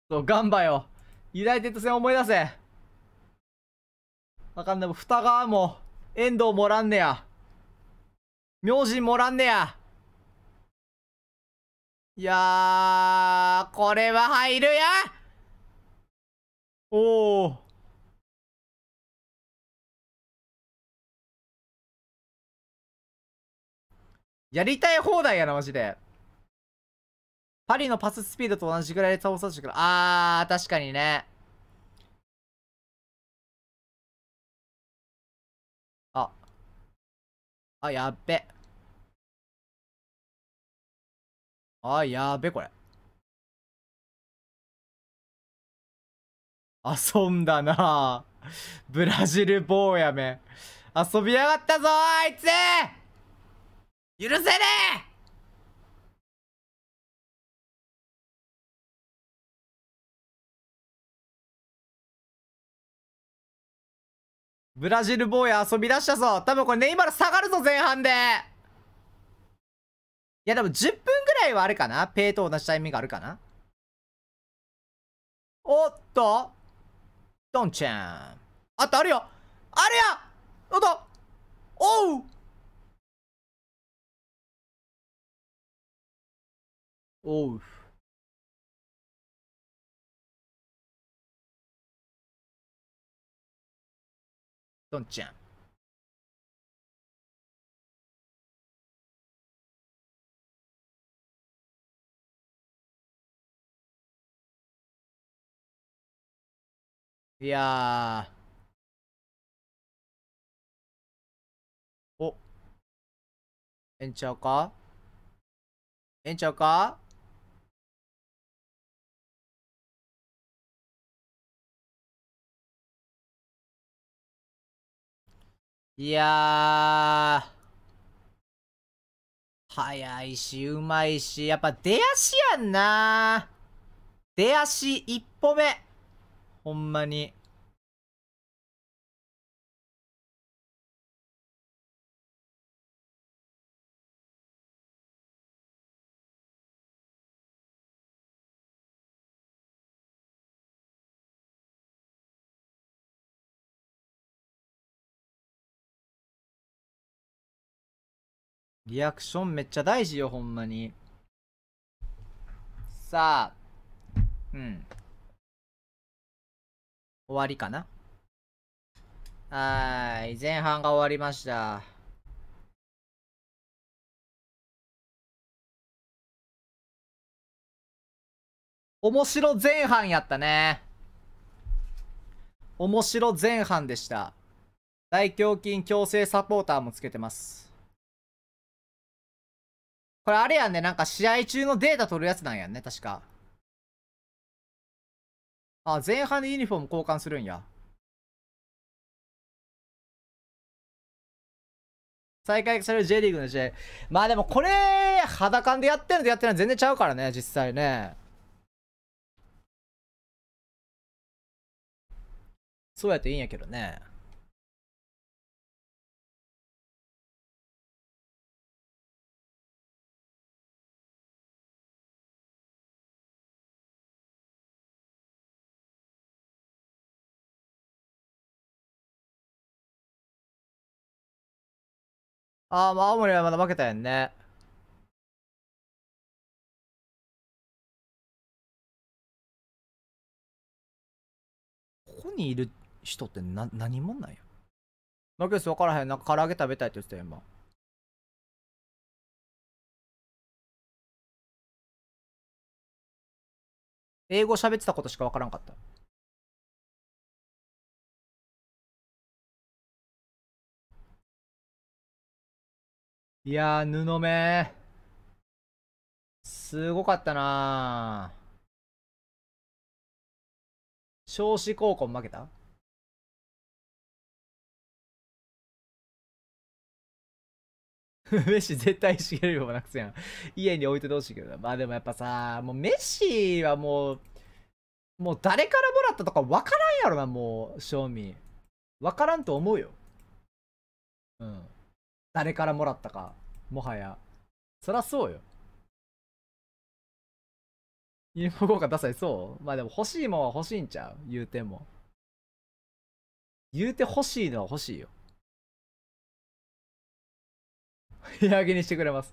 そう、ガンバよ。ユダイテッド戦思い出せ。わかんない。も蓋側も遠藤もらんねや。明神もらんねや。いやー、これは入るやおお。やりたい放題やな、マジで。パリのパススピードと同じぐらいで倒させてくる。あー、確かにね。あ。あ、やっべ。あ、やっべ、これ。遊んだなブラジル棒やめ。遊びやがったぞあいつ許せねえブラジルボーイ遊び出したぞ多分これネイマール下がるぞ前半でいやでも10分ぐらいはあるかなペイと同じタイミングあるかなおっとドンちゃんあとあるよあるよおっとおうおう。どんちゃん。いやおえんちゃうかえんちゃうかいや早いし、うまいし、やっぱ出足やんな出足一歩目。ほんまに。リアクションめっちゃ大事よ、ほんまに。さあ、うん。終わりかなはーい、前半が終わりました。面白前半やったね。面白前半でした。大胸筋矯正サポーターもつけてます。これあれやんね、なんか試合中のデータ取るやつなんやんね、確か。あ、前半でユニフォーム交換するんや。再開される J リーグの試合。まあでもこれ、肌感でやってるのとやってるの全然ちゃうからね、実際ね。そうやっていいんやけどね。ああ、まあ、青森はまだ負けたやんね。ここにいる人ってな、何者なんやマケス分からへん。なんか唐揚げ食べたいって言ってたやん、今。英語喋ってたことしか分からんかった。いやー、布目。すごかったな少子高校負けた メッシ絶対しげるようなくせやん。家に置いててほしいけどまあでもやっぱさ、もうメッシはもう、もう誰からもらったとか分からんやろな、もう、賞味。分からんと思うよ。うん。誰からもらったかもはやそらそうよユニフォーム効果ダサいそうまあでも欲しいもんは欲しいんちゃう言うても言うて欲しいのは欲しいよ部屋着にしてくれます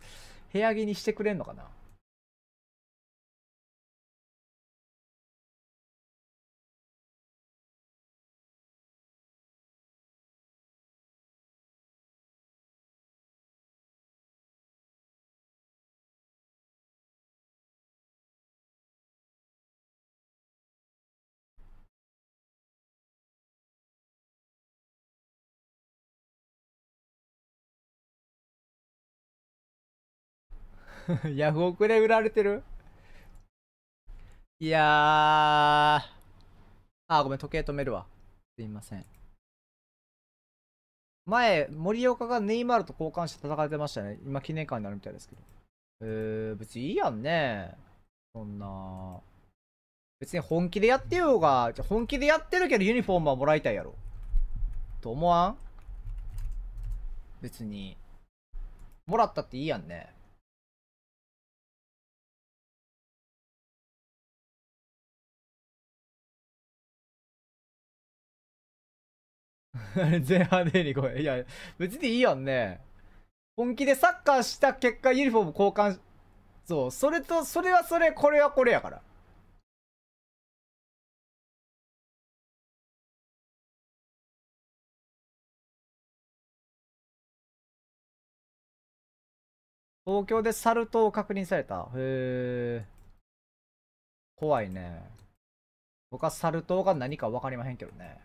部屋着にしてくれんのかな ヤフオクで売られてるいやー。あ、ごめん、時計止めるわ。すいません。前、森岡がネイマールと交換して戦ってましたね。今、記念館になるみたいですけど。えー、別にいいやんね。そんな。別に本気でやってようが、本気でやってるけどユニフォームはもらいたいやろ。と思わん別に。もらったっていいやんね。全派手にごめいや、別にいいやんね。本気でサッカーした結果、ユニフォーム交換そう、それと、それはそれ、これはこれやから。東京でサル痘を確認された。へえ。怖いね。僕はサル痘が何か分かりまへんけどね。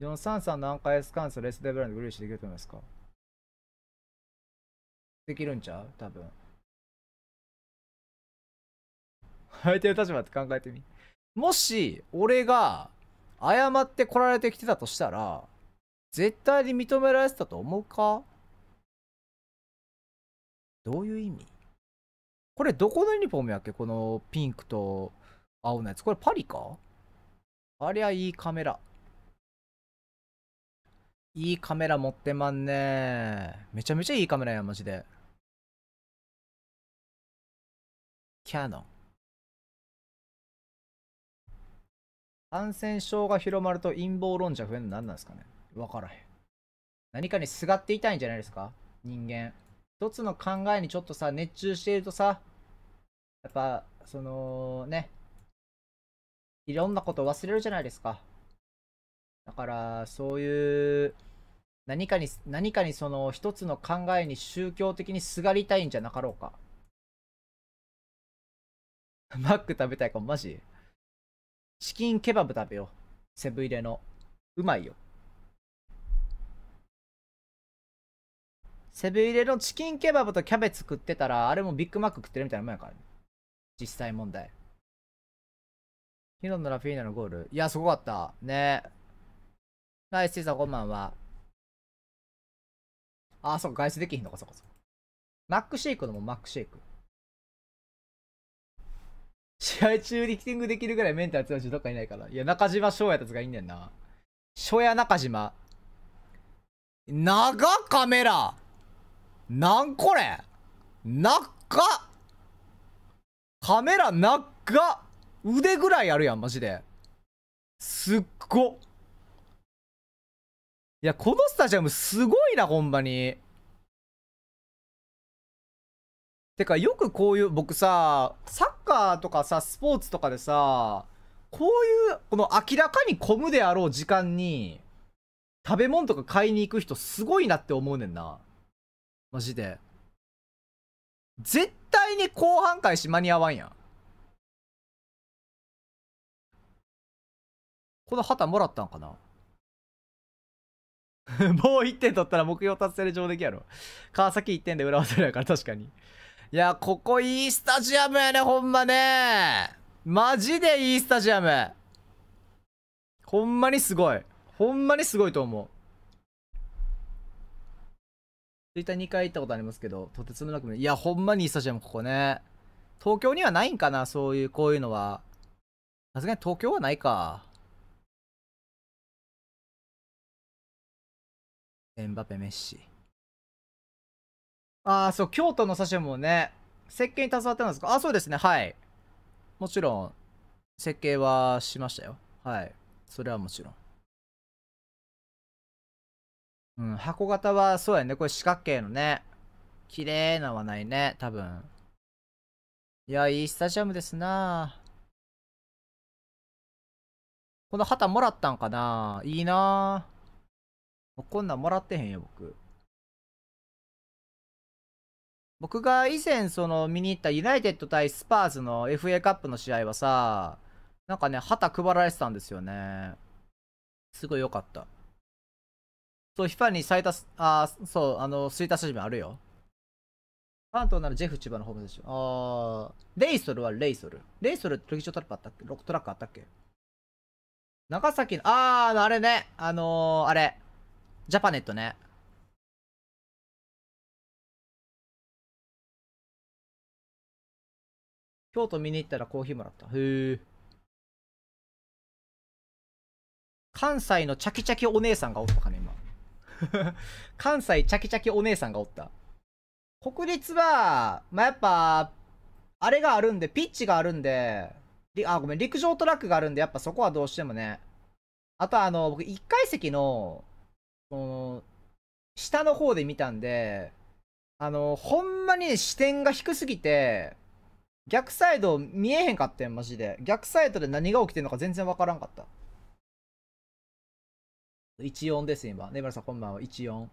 433のアンカー S 関数レスデブランドグリーシュできると思いますかできるんちゃう多分。相手の立場って考えてみ。もし、俺が、謝ってこられてきてたとしたら、絶対に認められてたと思うかどういう意味これどこのユニフォームやっけこのピンクと青のやつ。これパリかありゃいいカメラ。いいカメラ持ってまんねめちゃめちゃいいカメラや、マジで。キャノン。感染症が広まると陰謀論者増えるの何なんですかねわからへん。何かにすがっていたいんじゃないですか人間。一つの考えにちょっとさ、熱中しているとさ、やっぱ、そのね、いろんなこと忘れるじゃないですか。だからそういう何かに何かにその一つの考えに宗教的にすがりたいんじゃなかろうか マック食べたいかもマジチキンケバブ食べようセブン入れのうまいよセブン入れのチキンケバブとキャベツ食ってたらあれもビッグマック食ってるみたいなもんやからね実際問題ヒロのラフィーナのゴールいやすごかったねガイスさんこんばんは。あ、そうか、外出できひんのか、そこそこ。マックシェイクのもマックシェイク。試合中リフティングできるぐらいメンタル強い人どっかいないから。いや、中島翔やったちつがいんねんな。翔や中島。長カメラなんこれなっかカメラなっか腕ぐらいあるやん、マジで。すっご。いや、このスタジアムすごいな、ほんまに。てか、よくこういう、僕さ、サッカーとかさ、スポーツとかでさ、こういう、この明らかに混むであろう時間に、食べ物とか買いに行く人すごいなって思うねんな。マジで。絶対に後半開始間に合わんやん。この旗もらったんかな もう1点取ったら目標達成で上出来やろ。川崎1点で浦和やから確かに。いや、ここいいスタジアムやね、ほんまね。マジでいいスタジアム。ほんまにすごい。ほんまにすごいと思う。ツイッター2回行ったことありますけど、とてつもなくいや、ほんまにいいスタジアム、ここね。東京にはないんかな、そういう、こういうのは。さすがに東京はないか。エンバペ、メッシ。ああ、そう、京都のジアムもね、設計に携わってたんですかあ、そうですね、はい。もちろん、設計はしましたよ。はい。それはもちろん。うん、箱型は、そうやね。これ四角形のね。綺麗なはないね、多分。いや、いいスタジアムですなこの旗もらったんかないいなこんなんもらってへんよ、僕。僕が以前その見に行ったユナイテッド対スパーズの FA カップの試合はさ、なんかね、旗配られてたんですよね。すごい良かった。そう、FIFA に最多、あ、そう、あの、吹田写真あるよ。関東ならジェフ千葉のホームでしょ。あー、レイソルはレイソル。レイソルって劇場トラックあったっけ ?6 トラックあったっけ長崎の、あー、あれね、あのー、あれ。ジャパネットね。京都見に行ったらコーヒーもらった。へえ。関西のチャキチャキお姉さんがおったかね、今。関西チャキチャキお姉さんがおった。国立は、まあ、やっぱ、あれがあるんで、ピッチがあるんで、あ、ごめん、陸上トラックがあるんで、やっぱそこはどうしてもね。あとはあの、僕、1階席の、その、下の方で見たんで、あの、ほんまに視点が低すぎて、逆サイド見えへんかったよ、マジで。逆サイドで何が起きてるのか全然わからんかった。14です、今。ネイマールさん、こんばんは。14。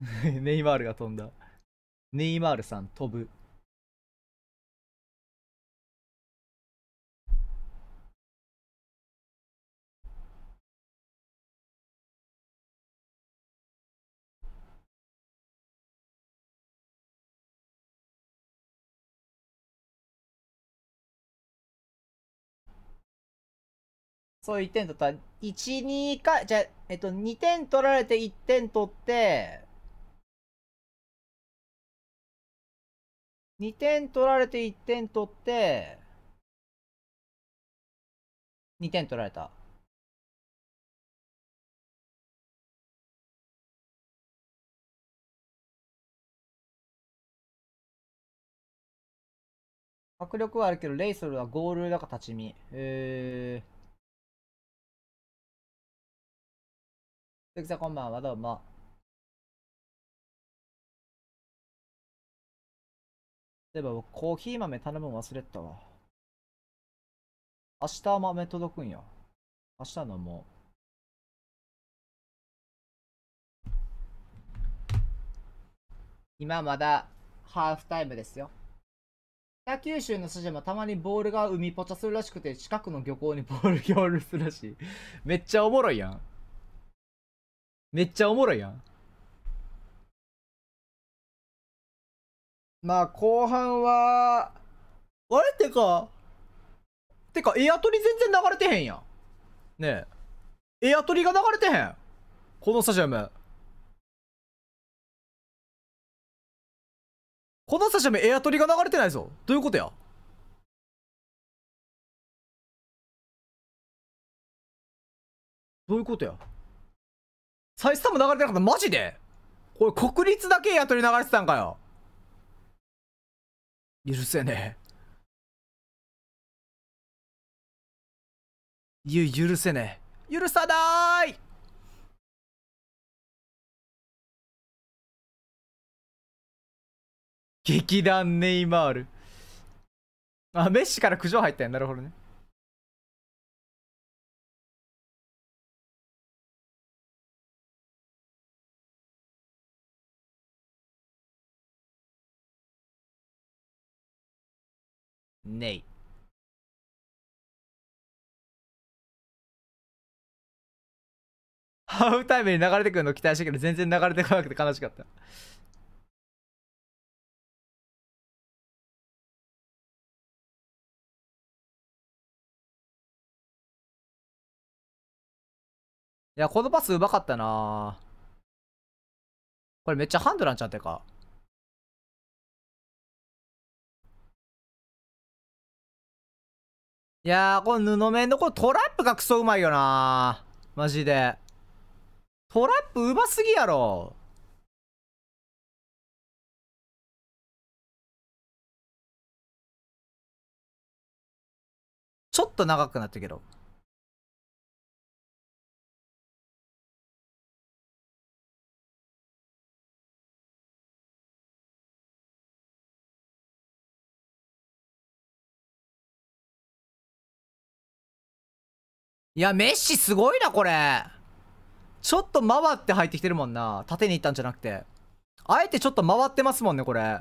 ネイマールが飛んだ。ネイマールさん、飛ぶ。そう1点取った1、2か、じゃえっと、2点取られて1点取って、2点取られて1点取って、2点取られた。迫力はあるけど、レイソルはゴールだから立ち見。えー鈴木さんこんばんは、どうも。例えばコーヒー豆頼む忘れたわ。明日豆届くんや。明日のもう。今まだハーフタイムですよ。北九州の筋もたまにボールが海ポチャするらしくて近くの漁港にボール寄るするしめっちゃおもろいやん。めっちゃおもろいやんまあ後半はあれってかてかエアトリ全然流れてへんやんねえエアトリが流れてへんこのスタジアムこのスタジアムエアトリが流れてないぞどういうことやどういうことや再生も流れてなかった。マジでこれ国立だけやとり流れてたんかよ。許せねえ。ゆ、許せねえ。許さない劇団ネイマール。あ、メッシから苦情入ったんなるほどね。ねハーフタイムに流れてくるの期待したけど、全然流れてこなくて悲しかった。いや、このパスうまかったなこれめっちゃハンドランちゃってか。いやー、この布面のこのトラップがクソうまいよなマジで。トラップうますぎやろ。ちょっと長くなったけど。いや、メッシすごいな、これ。ちょっと回って入ってきてるもんな。縦に行ったんじゃなくて。あえてちょっと回ってますもんね、これ。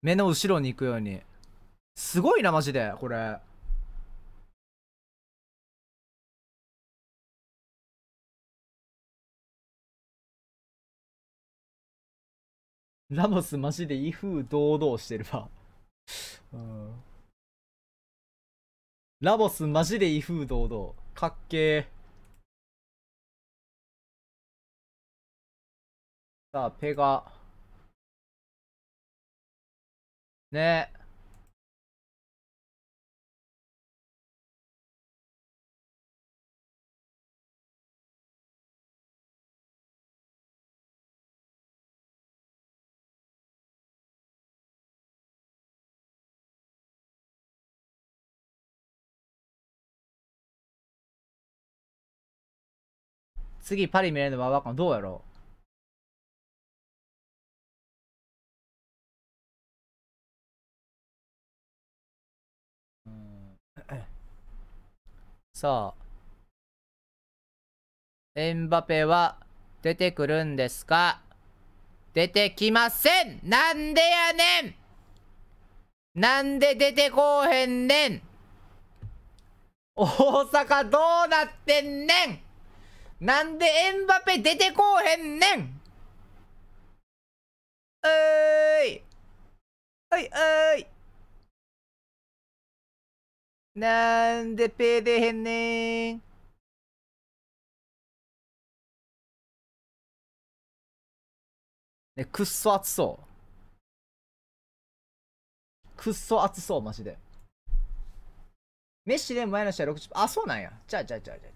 目の後ろに行くように。すごいな、マジで、これ。ラモスマジで威風堂々してるわ うん。ラボスマジで威風堂々。かっけえ。さあ、ペガ。ね次パリ見れるのはわかんどうやろうそう。エンバペは出てくるんですか出てきませんなんでやねんなんで出てこうへんねん大阪どうなってんねんなんでエンバペ出てこうへんねんおいおいおいなんでペー出へんねんね、くっそ暑そう。くっそ暑そう、マジで。メッシで前の試合60分。あ、そうなんや。じゃあじゃあじゃあじゃあ。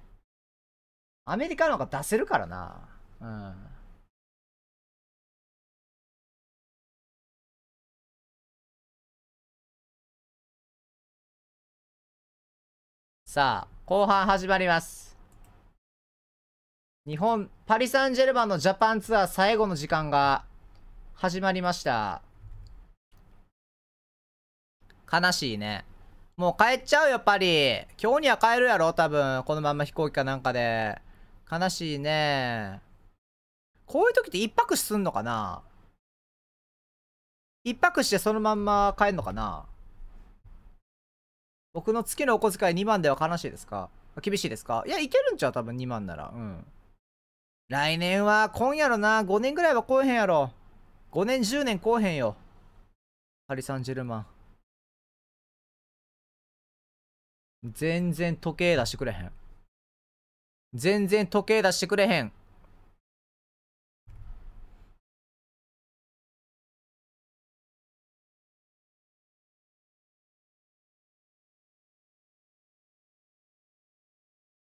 アメリカの方が出せるからな。うん。さあ、後半始まります。日本、パリ・サンジェルマンのジャパンツアー最後の時間が始まりました。悲しいね。もう帰っちゃうよ、パリ。今日には帰るやろ、多分。このまま飛行機かなんかで。悲しいね。こういう時って一泊すんのかな一泊してそのまんま帰んのかな僕の月のお小遣い2万では悲しいですか厳しいですかいや、いけるんちゃう多分2万なら。うん。来年は今やろな。5年ぐらいは来えへんやろ。5年、10年来えへんよ。パリ・サンジェルマン。全然時計出してくれへん。全然時計出してくれへん。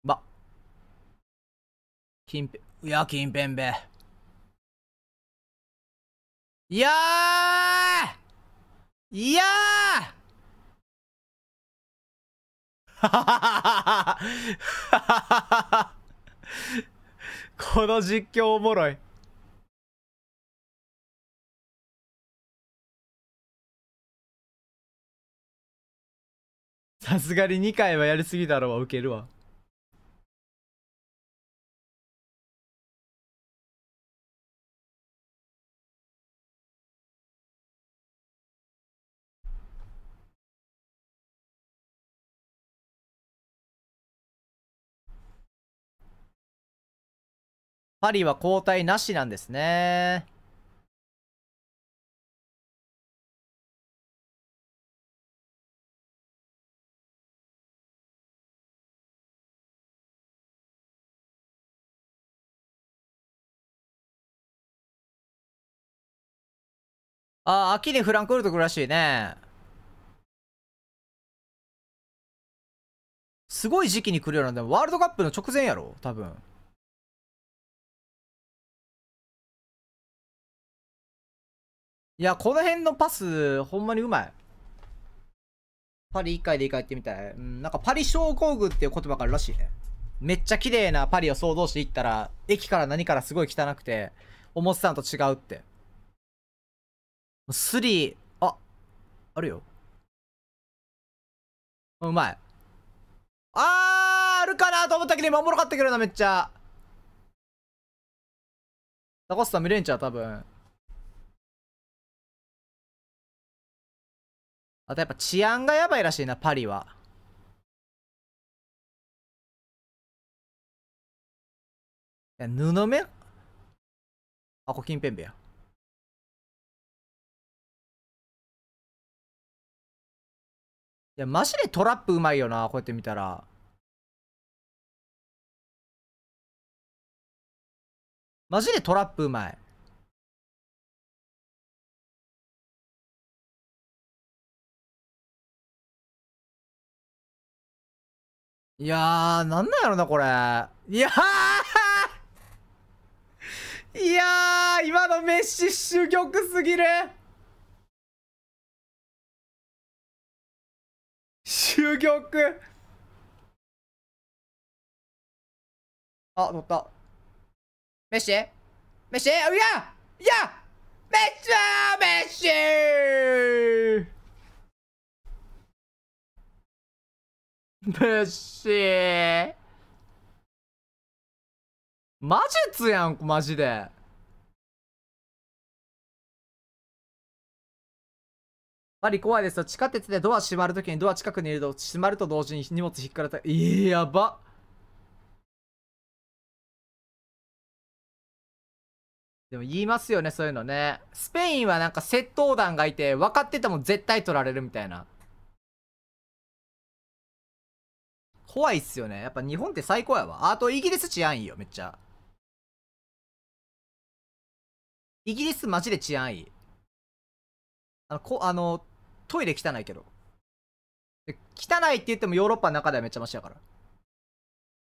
ば。金ぺ、いや、金ぺんべ。いやいや この実況おもろい。さすがに2回はやりすぎだろう受ウケるわ。パリは交代なしなんですね。あ、あ、秋にフランクフルト来るらしいね。すごい時期に来るようなんだ。ワールドカップの直前やろ多分。いや、この辺のパス、ほんまにうまい。パリ一回で一回行ってみたい。うん、なんかパリ症候群っていう言葉があるらしいね。めっちゃ綺麗なパリを想像して行ったら、駅から何からすごい汚くて、思ってたのと違うって。スリー、あ、あるよ。うまい。あー、あるかなと思ったけど今おもろかったけどな、めっちゃ。タコスさん見れんちゃう多分。あとやっぱ治安がやばいらしいな、パリは。いや、布目あ、これ金ペンベや。いや、マジでトラップうまいよな、こうやって見たら。マジでトラップうまい。いやー、なんなんやろな、これ。いやーいやー、今のメッシ主玉すぎる主玉あ、乗った。メッシメッシいやいやメッシーメッシーブっしー。魔術やん、マジで。ぱり怖いですよ。地下鉄でドア閉まるときにドア近くにいると閉まると同時に荷物引っからた。えやばでも言いますよね、そういうのね。スペインはなんか窃盗団がいて、分かってても絶対取られるみたいな。怖いっすよね。やっぱ日本って最高やわ。あとイギリス治安いいよ、めっちゃ。イギリスマジで治安いい。あの、こあのトイレ汚いけど。汚いって言ってもヨーロッパの中ではめっちゃマシやから。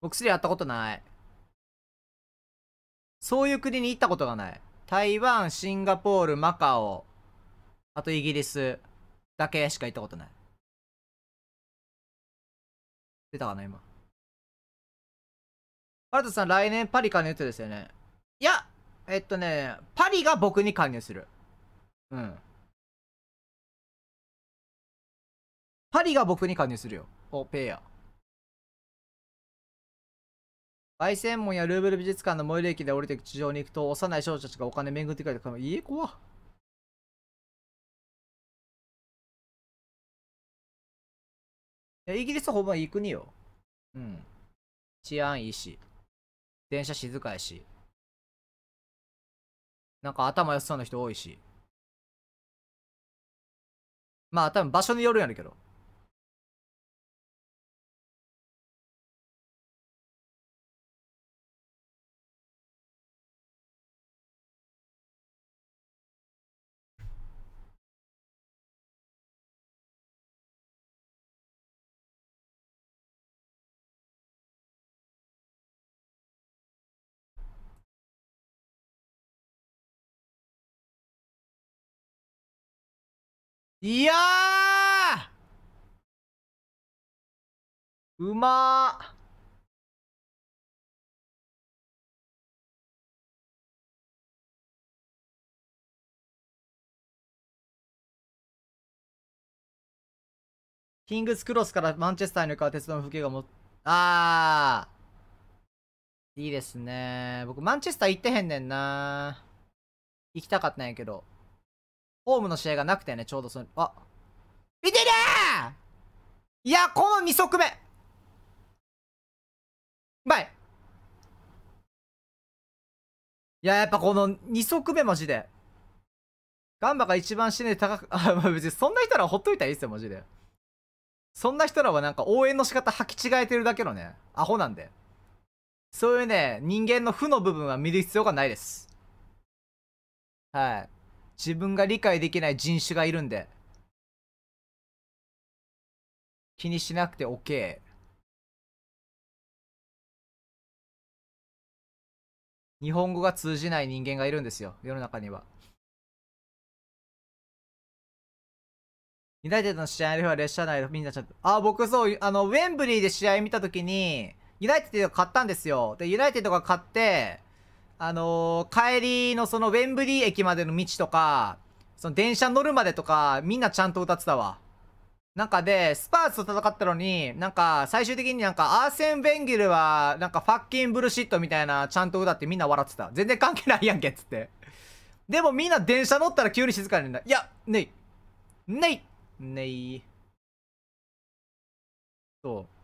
僕薬やったことない。そういう国に行ったことがない。台湾、シンガポール、マカオ、あとイギリスだけしか行ったことない。出たかな、今。パルトさん、来年パリ加入ってですよね。いや、えっとね、パリが僕に加入する。うん。パリが僕に加入するよ。お、ペイヤ。凱旋門やルーブル美術館の最寄り駅で降りてく地上に行くと幼い少女たちがお金巡ってくれて、い怖っ。イギリスほぼ行くによ。うん。治安いいし。電車静かやし。なんか頭良さそうな人多いし。まあ多分場所によるんやるけど。いやうまーキングスクロスからマンチェスターに向かう鉄道の風景がも、あー。いいですね。僕、マンチェスター行ってへんねんな。行きたかったんやけど。ホームの試合がなくてね、ちょうどその、あ、見てねいや、この2足目バイいや、やっぱこの2足目マジで。ガンバが一番死ね高く、あ、まあ別にそんな人らはほっといたらいいっすよ、マジで。そんな人らはなんか応援の仕方履き違えてるだけのね、アホなんで。そういうね、人間の負の部分は見る必要がないです。はい。自分が理解できない人種がいるんで。気にしなくて OK。日本語が通じない人間がいるんですよ、世の中には。ユナイテッドの試合では列車内でみんなちゃんと、あ、僕そう、あの、ウェンブリーで試合見たときに、ユナイテッドが買ったんですよ。で、ユナイテッドが買って、あのー、帰りのそのウェンブリー駅までの道とか、その電車乗るまでとか、みんなちゃんと歌ってたわ。なんかで、スパーツと戦ったのに、なんか最終的になんかアーセン・ベンギルは、なんかファッキンブルシットみたいなちゃんと歌ってみんな笑ってた。全然関係ないやんけっつって。でもみんな電車乗ったら急に静かになるんだ。いや、ねい。ねい。ねい。そう。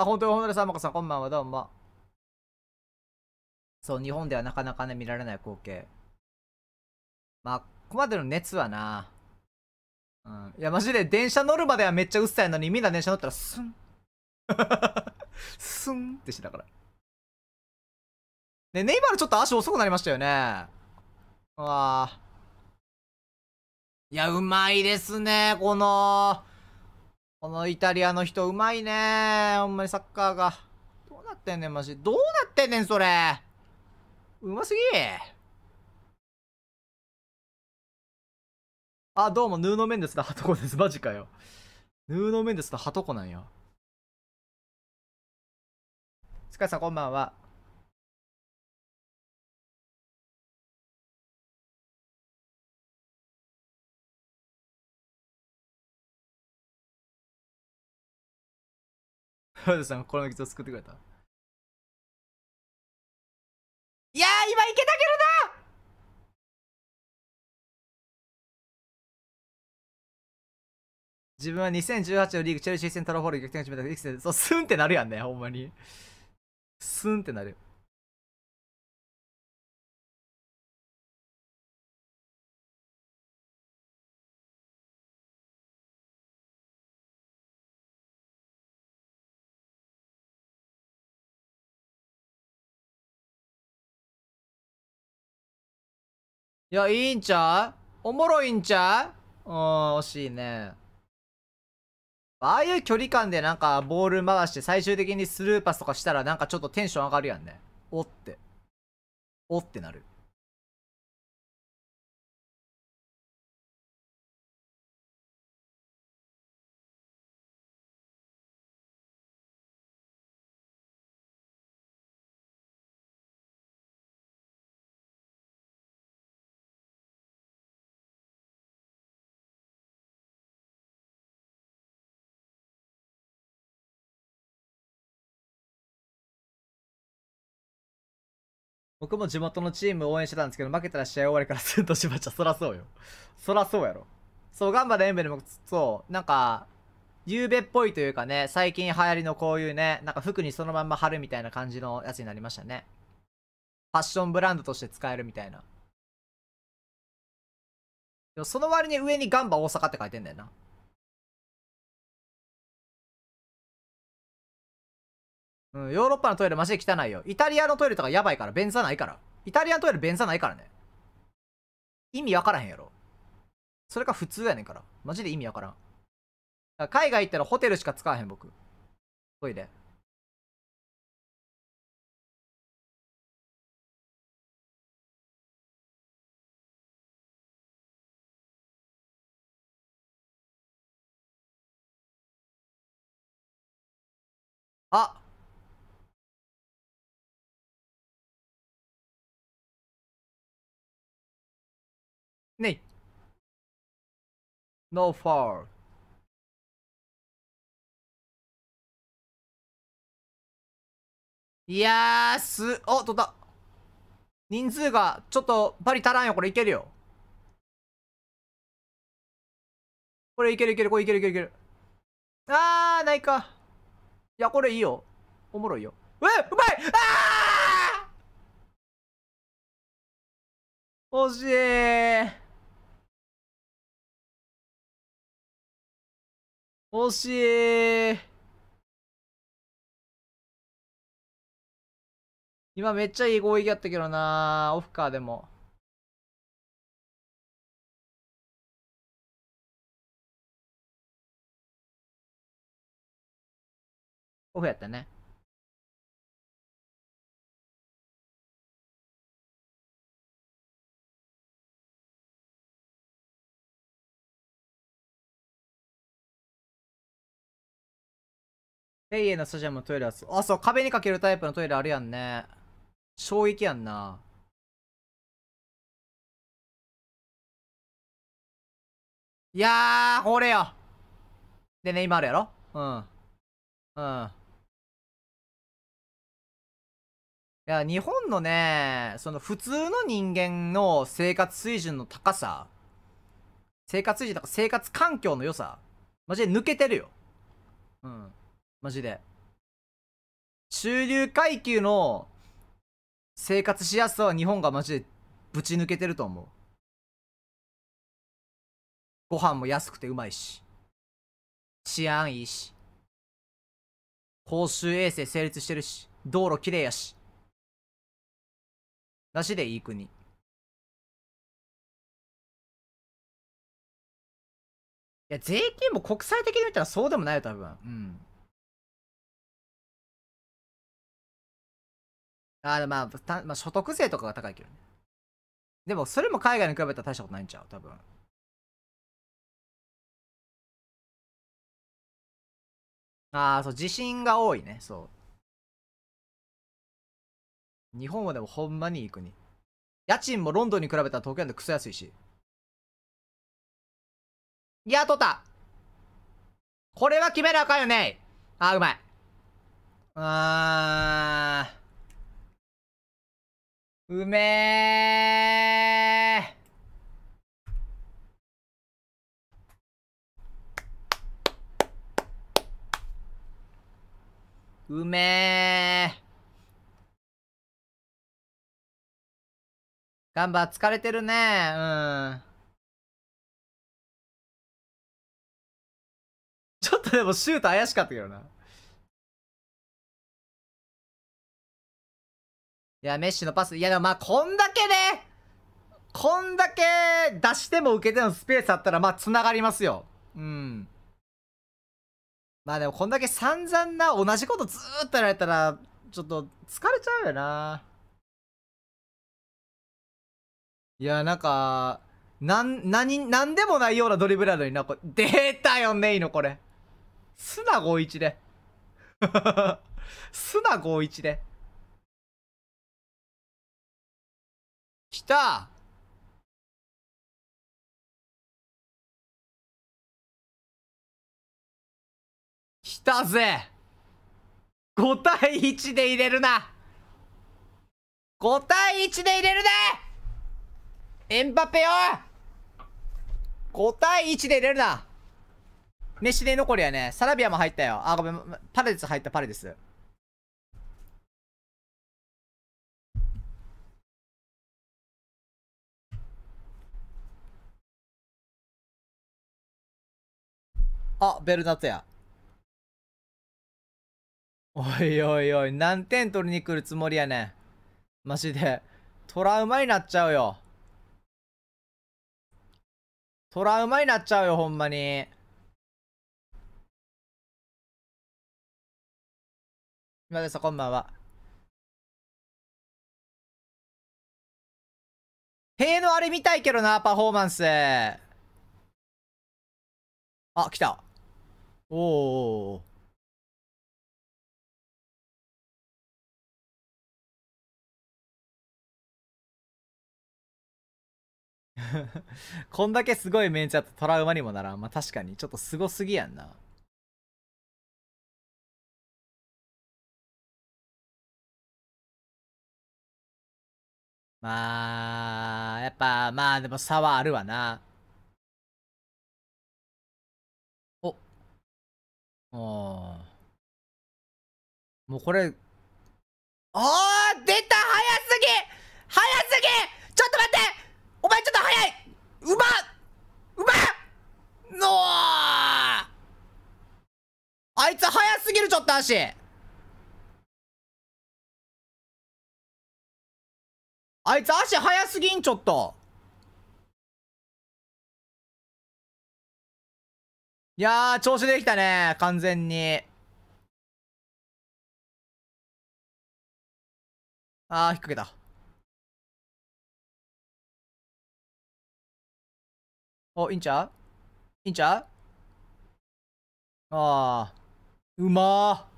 あ、本当に、ほんのさまこさん、こんばんは、どうも。そう、日本ではなかなかね、見られない光景。まあ、ここまでの熱はな。うん。いや、マジで、電車乗るまではめっちゃうっさいのに、みんな電車乗ったら、スン。スンってしてたから。ね、ネイマールちょっと足遅くなりましたよね。うわぁ。いや、うまいですね、この、このイタリアの人うまいねほんまにサッカーが。どうなってんねん、マジ。どうなってんねん、それ。うますぎあ、どうも、ヌーノメンデスだ、ハトコです。マジかよ。ヌーノメンデスとハトコなんよ。スカイさん、こんばんは。黒田さんが心の傷を作ってくれた。いやー、今いけたけどな自分は2018のリーグチェルシー戦トロフォール逆転を決めたエクセルそうスンってなるやんねほんまにスンってなるいや、いいんちゃうおもろいんちゃううん、惜しいね。ああいう距離感でなんかボール回して最終的にスルーパスとかしたらなんかちょっとテンション上がるやんね。おって。おってなる。僕も地元のチーム応援してたんですけど、負けたら試合終わりからスンとしまちゃ、そらそうよ。そらそうやろ。そう、ガンバでエンベレム、そう、なんか、ゆうべっぽいというかね、最近流行りのこういうね、なんか服にそのまんま貼るみたいな感じのやつになりましたね。ファッションブランドとして使えるみたいな。でもその割に上にガンバ大阪って書いてんだよな。うん、ヨーロッパのトイレマジで汚いよ。イタリアのトイレとかやばいから、便座ないから。イタリアのトイレ便座ないからね。意味わからへんやろ。それか普通やねんから。マジで意味わからん。ら海外行ったらホテルしか使わへん、僕。トイレ。あね No f a l いやー、す、お、とった。人数が、ちょっと、バリ足らんよ。これいけるよ。これいけるいける、これいけるいけるいける。あー、ないか。いや、これいいよ。おもろいよ。えうまいあー惜しい惜しい今めっちゃいい攻撃やったけどなオフかでも。オフやったね。ペイエのスタジアムのトイレは、あ、そう、壁にかけるタイプのトイレあるやんね。衝撃やんな。いやー、これよ。でね、今あるやろうん。うん。いや、日本のね、その普通の人間の生活水準の高さ、生活水準とか生活環境の良さ、マジで抜けてるよ。うん。マジで。中流階級の生活しやすさは日本がマジでぶち抜けてると思う。ご飯も安くてうまいし。治安いいし。公衆衛生成立してるし。道路きれいやし。なしでいい国。いや、税金も国際的に見たらそうでもないよ、多分。うん。あまあた、まあ、所得税とかが高いけどね。でも、それも海外に比べたら大したことないんちゃう多分。ああ、そう、地震が多いね、そう。日本はでもほんまにいい国。家賃もロンドンに比べたら東京でクソ安いし。やっったこれは決めなあかんよねああ、うまい。あー。うめうめガンバ疲れてるねうんちょっとでもシュート怪しかったけどないや、メッシのパス。いや、でもまあ、こんだけね、こんだけ出しても受けてのスペースあったら、まあ、ながりますよ。うん。まあでも、こんだけ散々な同じことずーっとやられたら、ちょっと疲れちゃうよな。いや、なんか、なん、なに、なんでもないようなドリブルなのにな、これ。出たよ、ね。いいの、これ。すな51で。すな51で。来た来たぜ5対1で入れるな5対1で入れるねエンバペよ5対1で入れるな飯で残りはね、サラビアも入ったよ。あ、ごめん、パレデス入った、パレデス。あ、ベルナトや。おいおいおい、何点取りに来るつもりやねん。マジで、トラウマになっちゃうよ。トラウマになっちゃうよ、ほんまに。今でさ、こんばんは。塀のあれ見たいけどな、パフォーマンス。あ、来た。おお。こんだけすごいメンチだとトラウマにもならん。まあ確かに、ちょっとすごすぎやんな。まあ、やっぱ、まあでも差はあるわな。ああ。もうこれ。ああ出た早すぎ早すぎちょっと待ってお前ちょっと早いうまうまのあいつ早すぎるちょっと足あいつ足早すぎんちょっといやー、調子できたね。完全に。あー、引っ掛けた。お、いいんちゃういいんちゃうあー。うま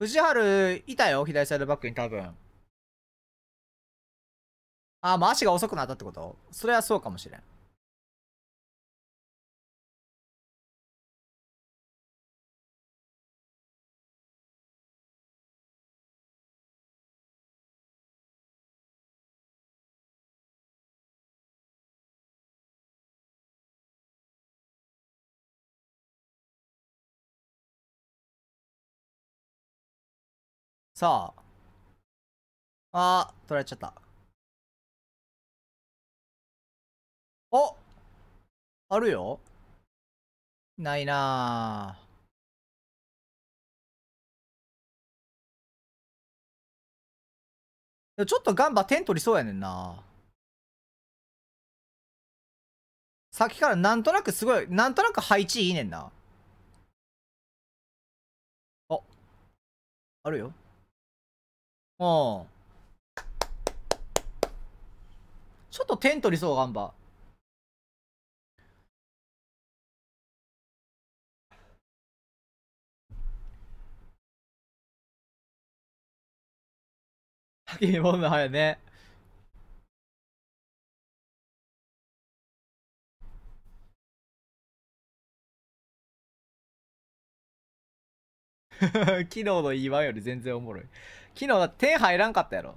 藤原、いたよ。左サイドバックに多分。あま足が遅くなったってことそれはそうかもしれん。さあ。あー、取られちゃった。ああるよないなぁ。ちょっとガンバ点取りそうやねんな。さっきからなんとなくすごい、なんとなく配置いいねんな。あ、あるよ。うん。ちょっと点取りそう、ガンバ。先に戻の早いね。昨日の言い訳より全然おもろい。昨日だって手入らんかったやろ。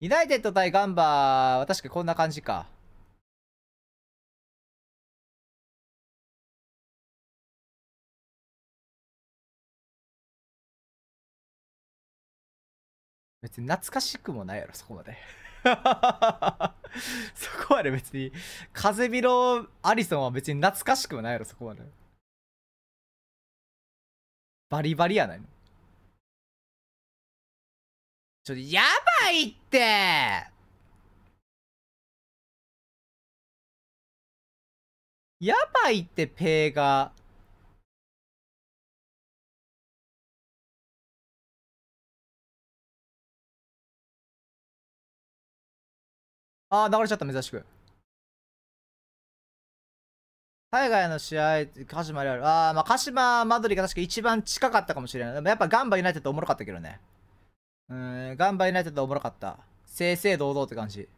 ユナイテッド対ガンバーは確かこんな感じか。別に懐かしくもないやろ、そこまで。そこまで別に、風広アリソンは別に懐かしくもないやろ、そこまで。バリバリやないの。ちょ、やばいってやばいってペーが。ああ、流れちゃった、珍しく。海外の試合、鹿島リアル。ああ、まあ、鹿島、マドリが確か一番近かったかもしれない。でもやっぱガンバユナイテッドおもろかったけどね。うん、ガンバなナイテッドおもろかった。正々堂々って感じ。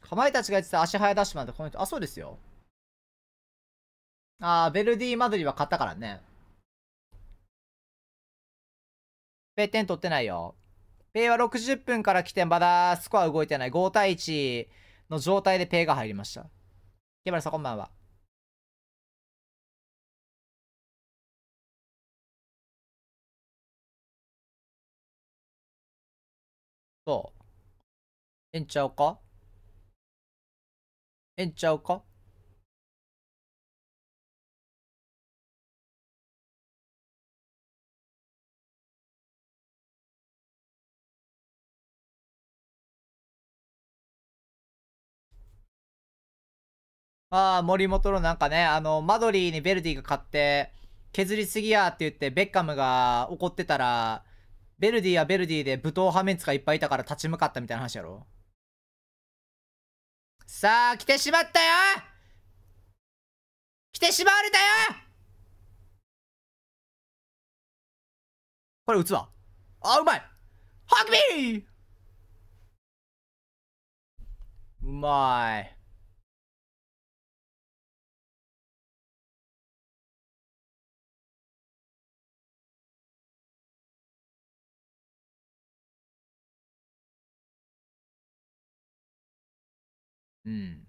かまいたちが言ってた足早ダッシュマンってント。あ、そうですよ。あー、ベルディ・マドリは買ったからね。ペッテン取ってないよ。ペイは60分から来て、まだスコア動いてない。5対1の状態でペイが入りました。ケバルさん、こんばんは。そう。えんちゃうかえんちゃうかああ、森本のなんかね、あの、マドリーにベルディが勝って、削りすぎやって言って、ベッカムが怒ってたら、ベルディはベルディで武闘派メンツがいっぱいいたから立ち向かったみたいな話やろさあ、来てしまったよ来てしまわれたよこれ打つわ。あ、うまいハグビーうまい。うん。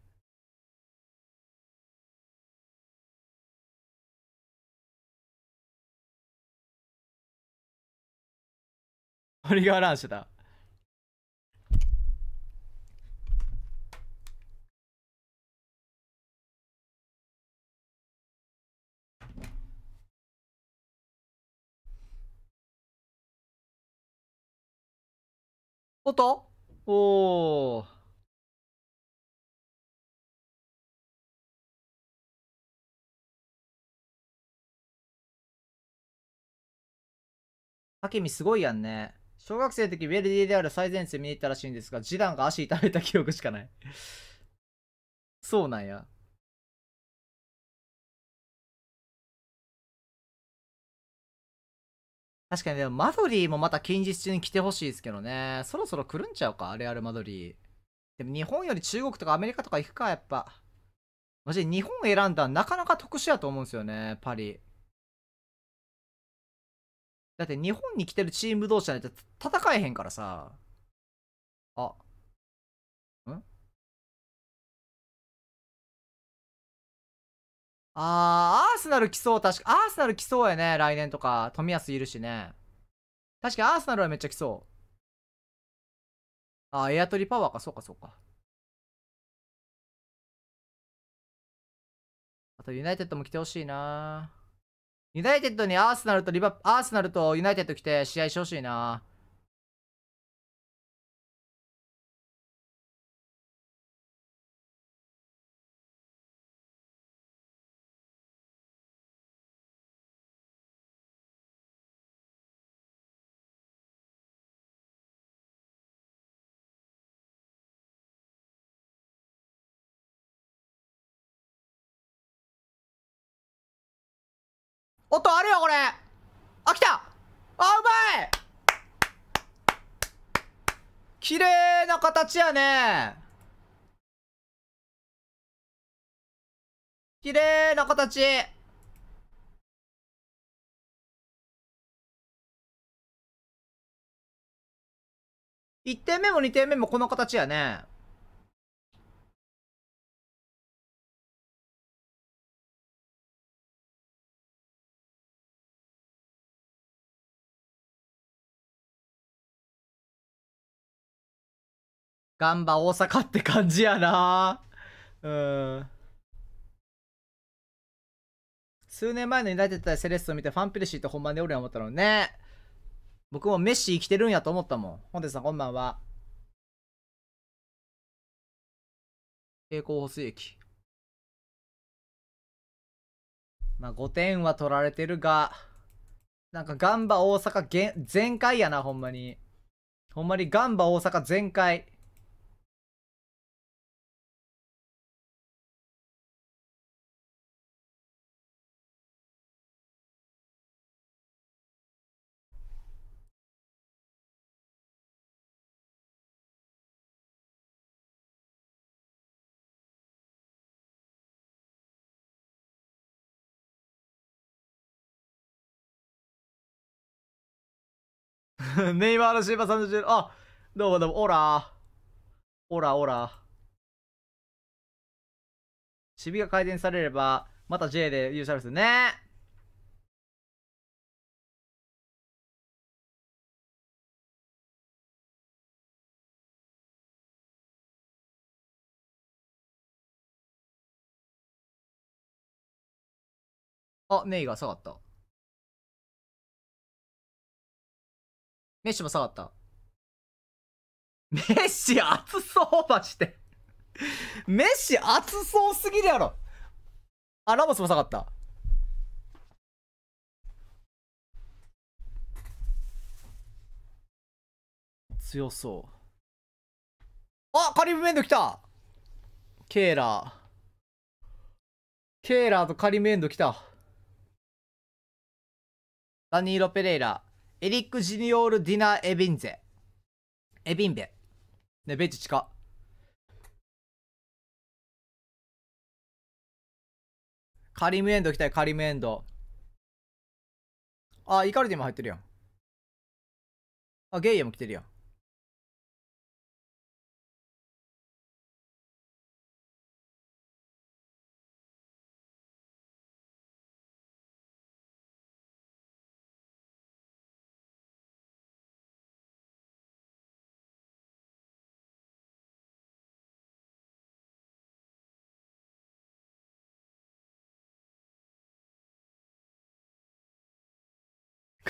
トリガーランシュだ。おっとおおハケミすごいやんね。小学生の時、ェルディである最前線見に行ったらしいんですが、次男が足痛めた記憶しかないそうなんや。確かに、でも、マドリーもまた近日中に来てほしいですけどね。そろそろ来るんちゃうか、あれあるマドリー。でも、日本より中国とかアメリカとか行くか、やっぱ。マジで日本選んだらなかなか特殊やと思うんですよね、パリ。だって日本に来てるチーム同士だと戦えへんからさ。あ。んあー、アーセナル来そう、確か。アーセナル来そうやね、来年とか。冨安いるしね。確かにアーセナルはめっちゃ来そう。あー、エアトリパワーか、そうか、そうか。あと、ユナイテッドも来てほしいなユナイテッドにアーセナルとリバ、アーセナルとユナイテッド来て試合してほしいな。音あるよこれあ来たあうまい綺麗な形やね綺麗な形1点目も2点目もこの形やね。ガンバ大阪って感じやなうん。数年前のユナイテッド対セレッソを見てファンプルシーって本番でおるや思ったのね。僕もメッシ生きてるんやと思ったもん。本日さんこんばんは。平光補水液。まあ5点は取られてるが、なんかガンバ大阪全開やな、ほんまに。ほんまにガンバ大阪全開。ネイマールシーバー30、あどうもどうも、オラオラオラシビが改善されれば、また J で優勝ですね。あ、ネイが下がった。メッシも下がった。メッシ熱そうまして。メッシ熱そうすぎるやろ。あ、ラモスも下がった。強そう。あ、カリブメンド来たケーラー。ケーラーとカリブメンド来た。ダニーロ・ペレイラ。エリック・ジニオール・ディナー・エビンゼ。エビンベ。ね、ベッチ近。カリムエンド来たい、カリムエンド。あ、イカルディも入ってるやん。あ、ゲイエも来てるやん。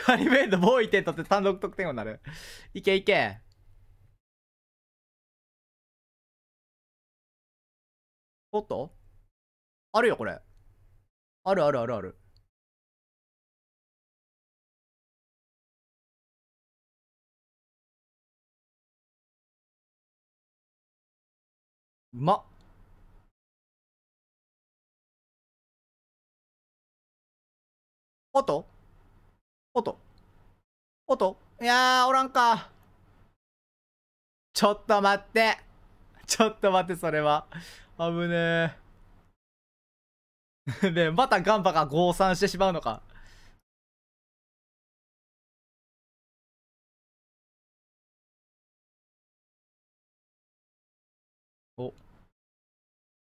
ハリベンド、もう1点取って単独得点王になる。いけいけ。おっとあるよ、これ。あるあるあるある。うまっ。おっとおっと。おっと。いやー、おらんか。ちょっと待って。ちょっと待って、それは。危ねえ。で、またガンバが合算してしまうのか。お。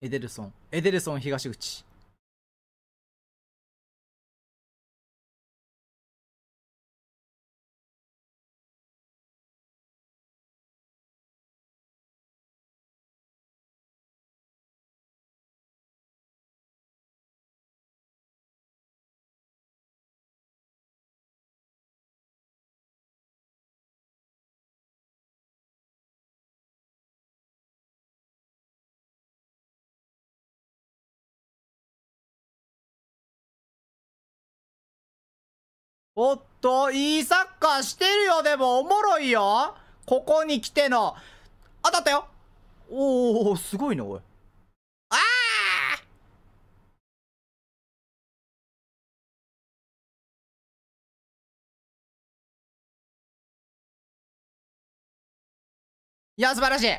エデルソン。エデルソン東口。おっと、いいサッカーしてるよ、でも、おもろいよ。ここに来ての。当たったよ。おー、すごいね、おい。ああ。いや、素晴らしい。い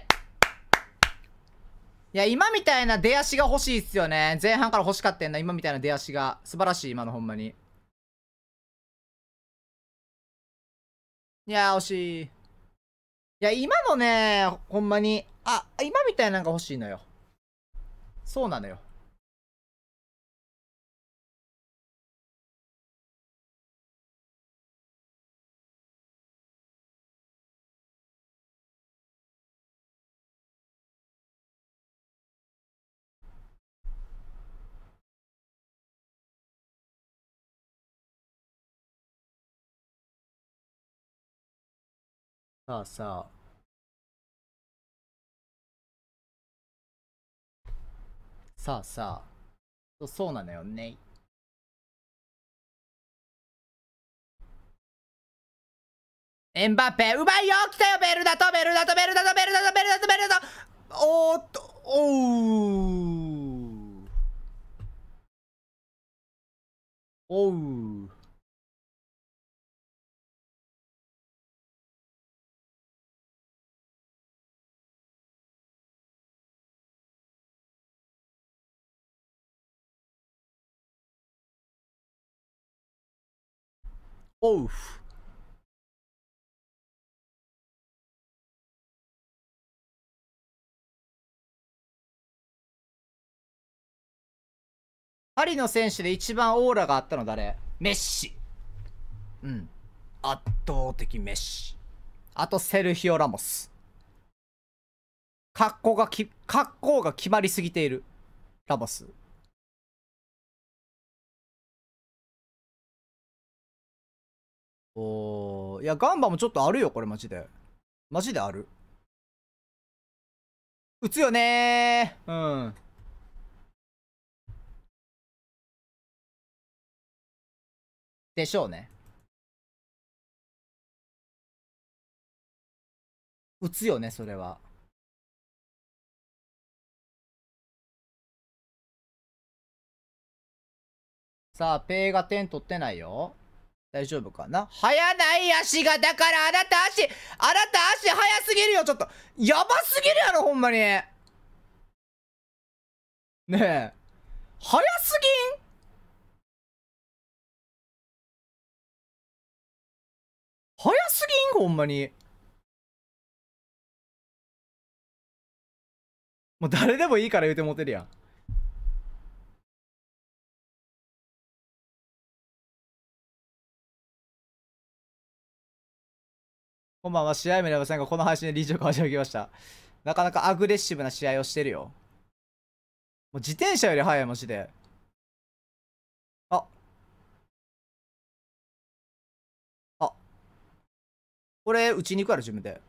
や、今みたいな出足が欲しいっすよね。前半から欲しかったんだ。今みたいな出足が。素晴らしい、今のほんまに。いやー、惜しい。いや、今のね、ほんまに、あ、今みたいなのが欲しいのよ。そうなのよ。さあさあ。さあさあ。そうなのよね。エンバペ、うまいよ来たよベルダとベルダとベルダとベルダとベルダとベルダとおーっと、おう。おう。オ u フ。パリの選手で一番オーラがあったの誰メッシ。うん。圧倒的メッシ。あとセルヒオ・ラモス。格好がき、格好が決まりすぎている。ラモス。おいや、ガンバもちょっとあるよ、これマジで。マジである。打つよねうん。でしょうね。打つよね、それは。さあ、ペイが点取ってないよ。大丈夫かな早ない足が、だからあなた足、あなた足早すぎるよ、ちょっと。やばすぎるやろ、ほんまに。ねえ。早すぎん早すぎんほんまに。もう誰でもいいから言うてもてるやん。こんばんは、試合目ではませんが、この配信で理事長が始めきました。なかなかアグレッシブな試合をしてるよ。もう自転車より速い、マジで。あ。あ。これ、打ちに行くから、自分で。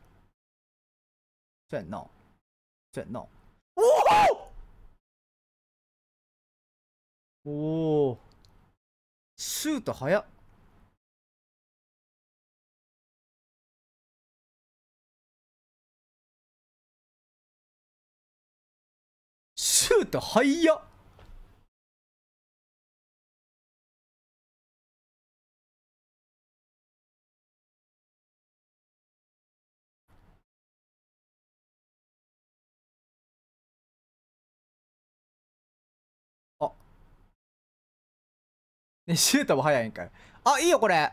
そうやんな。そうやんな。おおおおシュート早っ。シュート早っねシュートも早いんかいあいいよこれ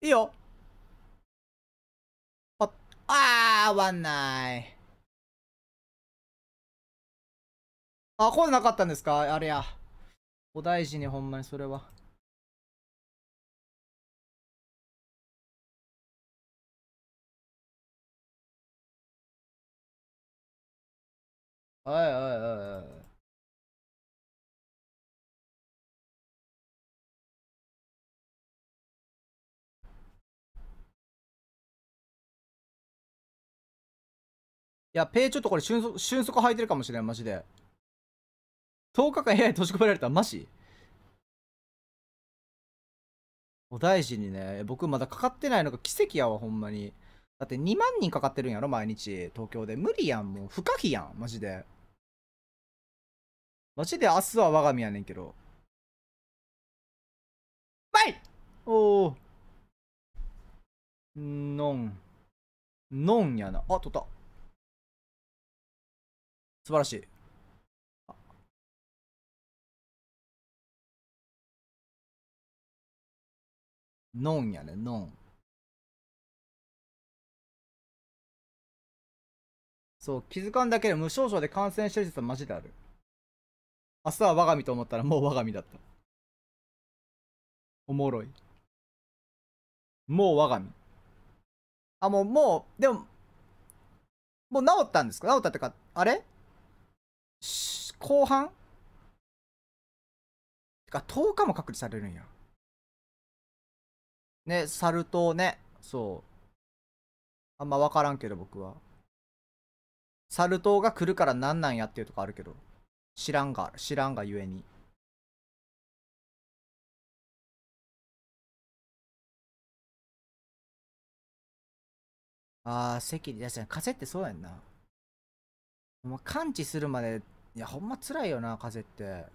いいよああ合わないあ、これなかったんですかあれや。お大事にほんまにそれは。はいはいはいはい。いや、ペイちょっとこれ瞬足、瞬足履いてるかもしれん、マジで。10日間部屋に閉じ込められたマジお大事にね、僕まだかかってないのが奇跡やわ、ほんまに。だって2万人かかってるんやろ、毎日、東京で。無理やん、もう。不可避やん、マジで。マジで明日は我が身やねんけど。バイおん、のん。のんやな。あ、取った。素晴らしい。ノンやね、ノン。そう、気づかんだけで無症状で感染してるはマジである。明日は我が身と思ったらもう我が身だった。おもろい。もう我が身。あ、もう、もう、でも、もう治ったんですか治ったってか、あれ後半てか、10日も隔離されるんや。ね、サル痘ね。そう。あんま分からんけど、僕は。サル痘が来るからなんなんやっていうとこあるけど。知らんが、知らんがゆえに。ああ、席で、せない。風ってそうやんな。もう完治するまで、いや、ほんま辛いよな、風邪って。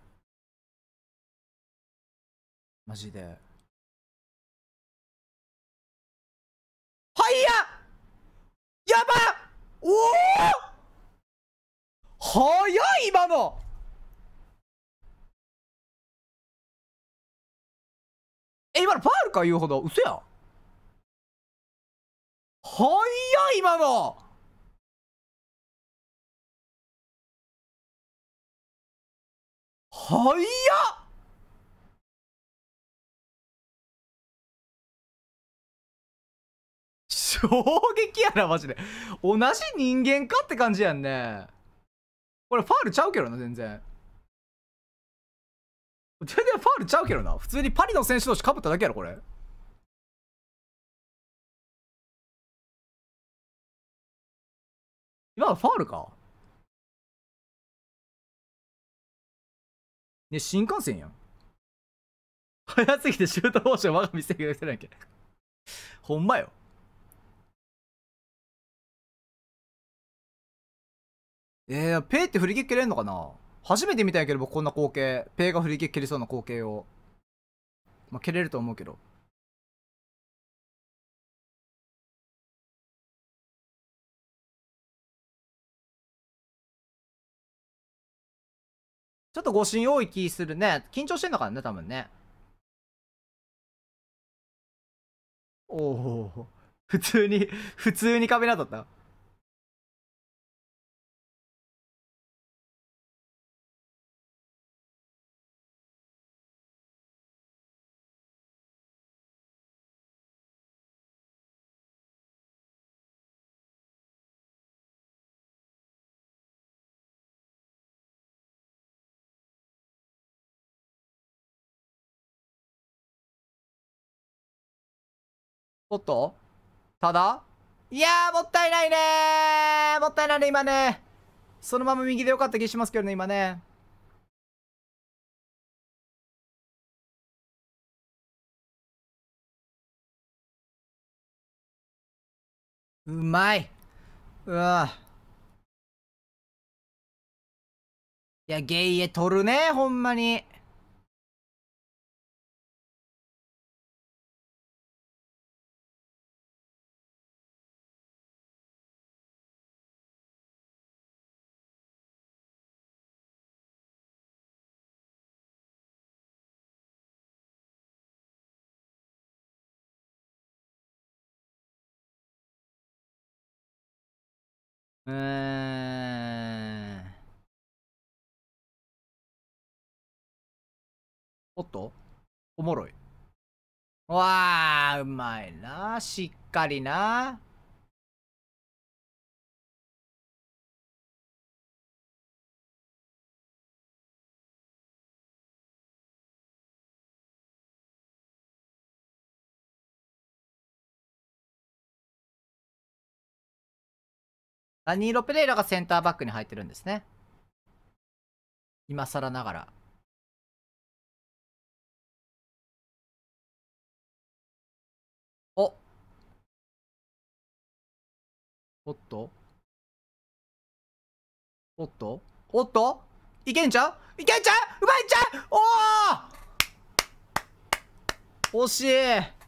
マジで。やばおお早い今のえ、今のファールか言うほど。嘘や。早い今の早っ衝撃やな、マジで。同じ人間かって感じやんね。これファールちゃうけどな、全然。全然ファールちゃうけどな。普通にパリの選手同士かぶっただけやろ、これ。今のファールかね、新幹線やん。早すぎてシュートモーション我が見せてくれてないけ。ほんまよ。えー、ペイって振り切れるのかな初めて見たんやけど、僕こんな光景。ペイが振り切れそうな光景を。まあ、蹴れると思うけど。ちょっと誤信多い気するね。緊張してんのかな、ね、多分ね。おお、普通に、普通に壁なだった。おっとただいやー、もったいないねーもったいないね、今ね。そのまま右でよかった気しますけどね、今ね。うまいうわいや、ゲイエ取るね、ほんまに。うん。おっとおもろい。わあ、うまいな。しっかりな。アニーロ・ペレイラがセンターバックに入ってるんですね。今更ながら。おおっとおっとおっといけんちゃういけんちゃううまいんちゃうおお惜しい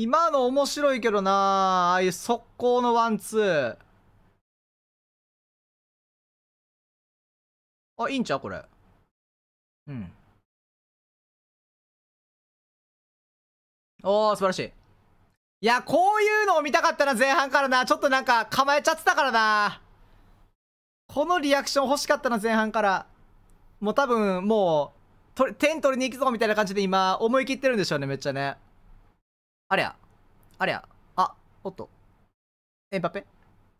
今の面白いけどなああいう速攻のワンツー。あ、いいんちゃうこれ。うん。おお素晴らしい。いや、こういうのを見たかったな、前半からな。ちょっとなんか構えちゃってたからな。このリアクション欲しかったな、前半から。もう多分、もう、点取りに行くぞみたいな感じで今、思い切ってるんでしょうね、めっちゃね。あれや。あれや。あ、おっと。エンパペ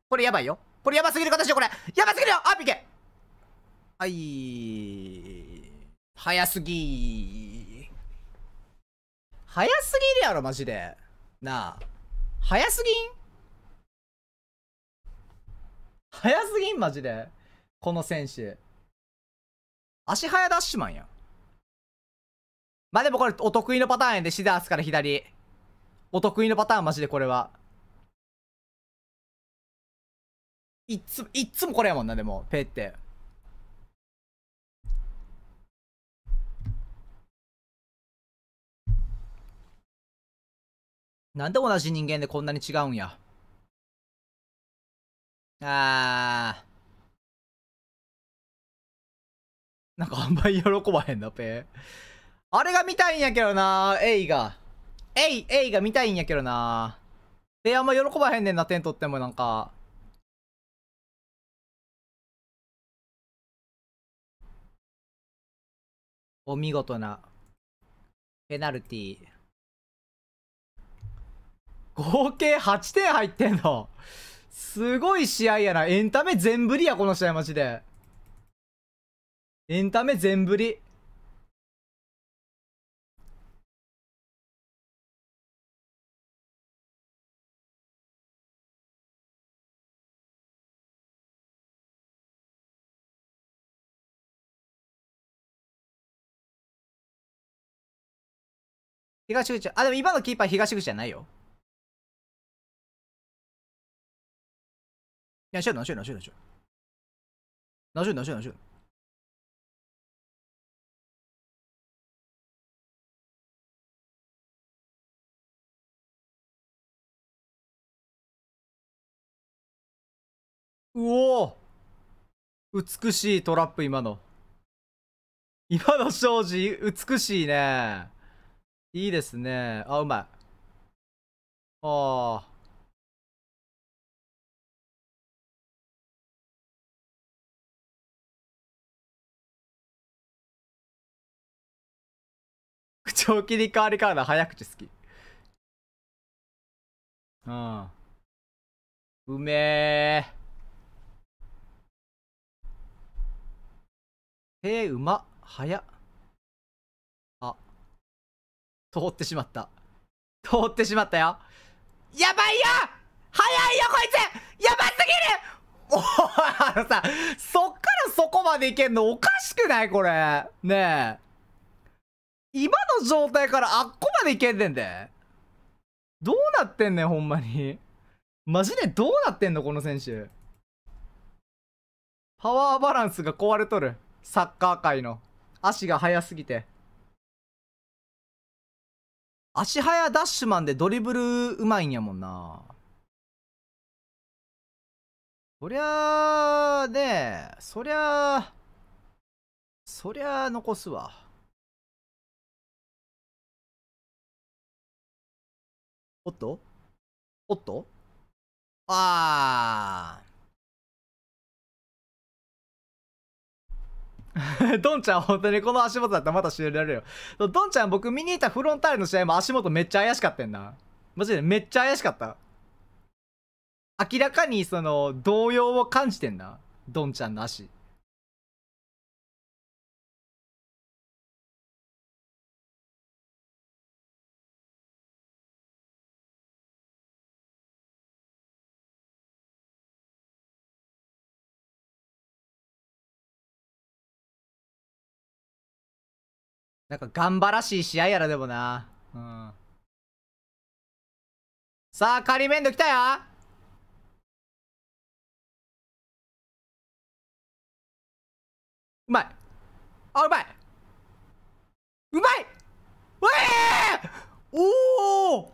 これやばいよ。これやばすぎる形よ、これ。やばすぎるよあ、ピケはい。早すぎ早すぎるやろ、マジで。なあ。早すぎん早すぎん、マジで。この選手。足早ダッシュマンや。まあでもこれお得意のパターンやで、シダースから左。お得意のパターンマジでこれはいっついつもこれやもんなでもペってなんで同じ人間でこんなに違うんやあーなんかあんまり喜ばへんなペあれが見たいんやけどなエイがエイエイが見たいんやけどな。で、あんま喜ばへんねんな、点取ってもなんか。お見事な。ペナルティー。合計8点入ってんの。すごい試合やな。エンタメ全振りや、この試合マジで。エンタメ全振り。東口。あ、でも今のキーパー東口じゃないよ。いや、うお美しいトラップ今の。今の庄司、美しいね。いいですね。あ、うまい。ああ。を切り替わりからな早口好きうんうめえへえうま早っ通ってしまった。通ってしまったよ。やばいよ早いよこいつやばすぎるおあのさ、そっからそこまでいけんのおかしくないこれ。ねえ。今の状態からあっこまでいけんねんで。どうなってんねん、ほんまに。マジでどうなってんのこの選手。パワーバランスが壊れとる。サッカー界の。足が速すぎて。足早ダッシュマンでドリブルうまいんやもんな。そりゃあ、ねそりゃあ、そりゃあ残すわ。おっとおっとああ。ドンちゃん本当にこの足元だったらまた知れられるよ。ドンちゃん僕見に行ったフロンターレの試合も足元めっちゃ怪しかったんな。マジでめっちゃ怪しかった。明らかにその動揺を感じてんな。ドンちゃんの足。なんか頑張らしい試合やらでもな。うん。さあ、仮面度来たようまいあ、うまいうまいうえー、おお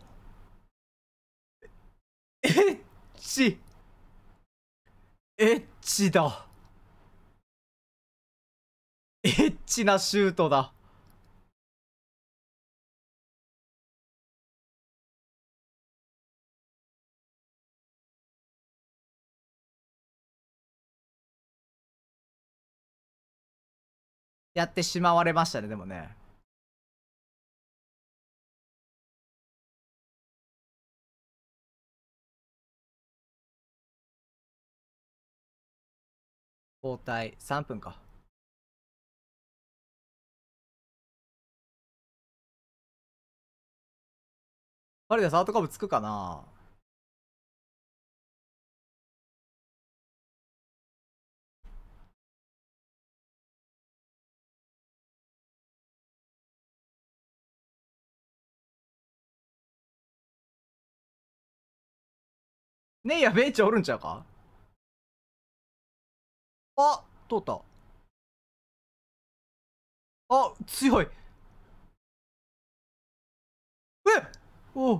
エッチエッチだエッチなシュートだやってしまわれましたね、でもね。交代3分か。あれでサートカブつくかなねえやえちチおるんちゃうかあ通ったあ強いえお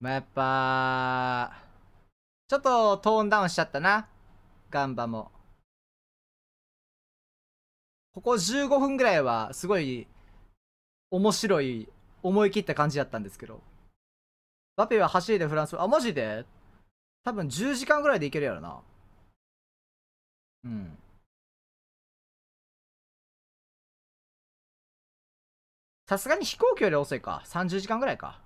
まあ、やっぱ、ちょっとトーンダウンしちゃったな。ガンバも。ここ15分ぐらいはすごい面白い、思い切った感じだったんですけど。バペは走りでフランス、あ、マジで多分10時間ぐらいでいけるやろな。うん。さすがに飛行機より遅いか。30時間ぐらいか。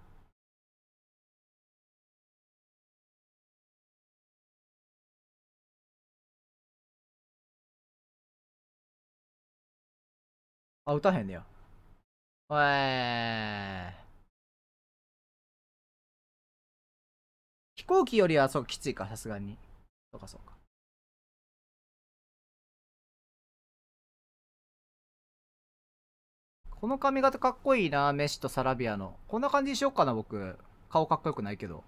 あ、打たへんねや。えー。飛行機よりはそうきついか、さすがに。そうかそうか。この髪型かっこいいな、メシとサラビアの。こんな感じにしよっかな、僕。顔かっこよくないけど。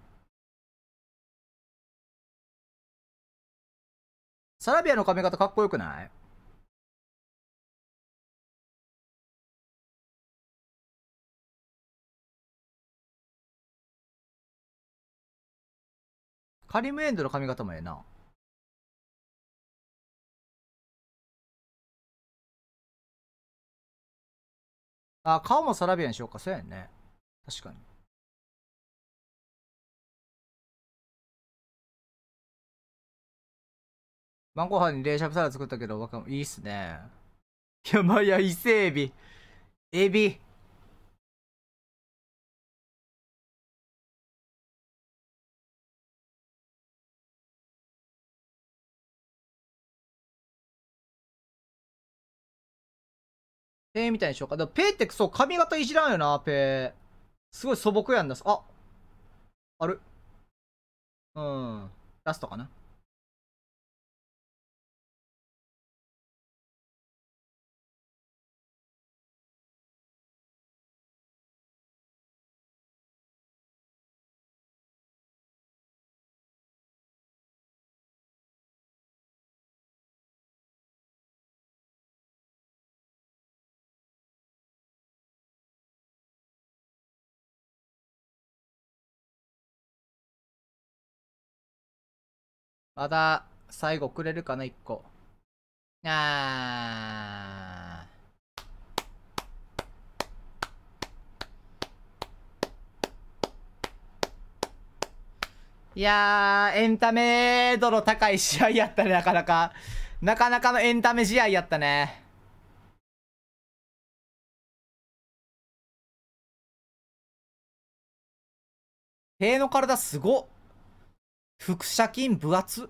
サラビアの髪型かっこよくないカリムエンドの髪型もええな。あ、顔もサラビアにしようか。そうやね。確かに。晩ご飯に冷しゃぶサラダ作ったけど、わかんいいっすね。いや、まあ、いや、伊勢エビ。エビ。ペーみたいにしようか。でもペイってそう、髪型いじらんよな、ペイ。すごい素朴やんだ。あある。うん。ラストかな。まだ、最後くれるかな、1個。あー。いやー、エンタメ度の高い試合やったね、なかなか。なかなかのエンタメ試合やったね。塀の体すごっ。腹斜筋分厚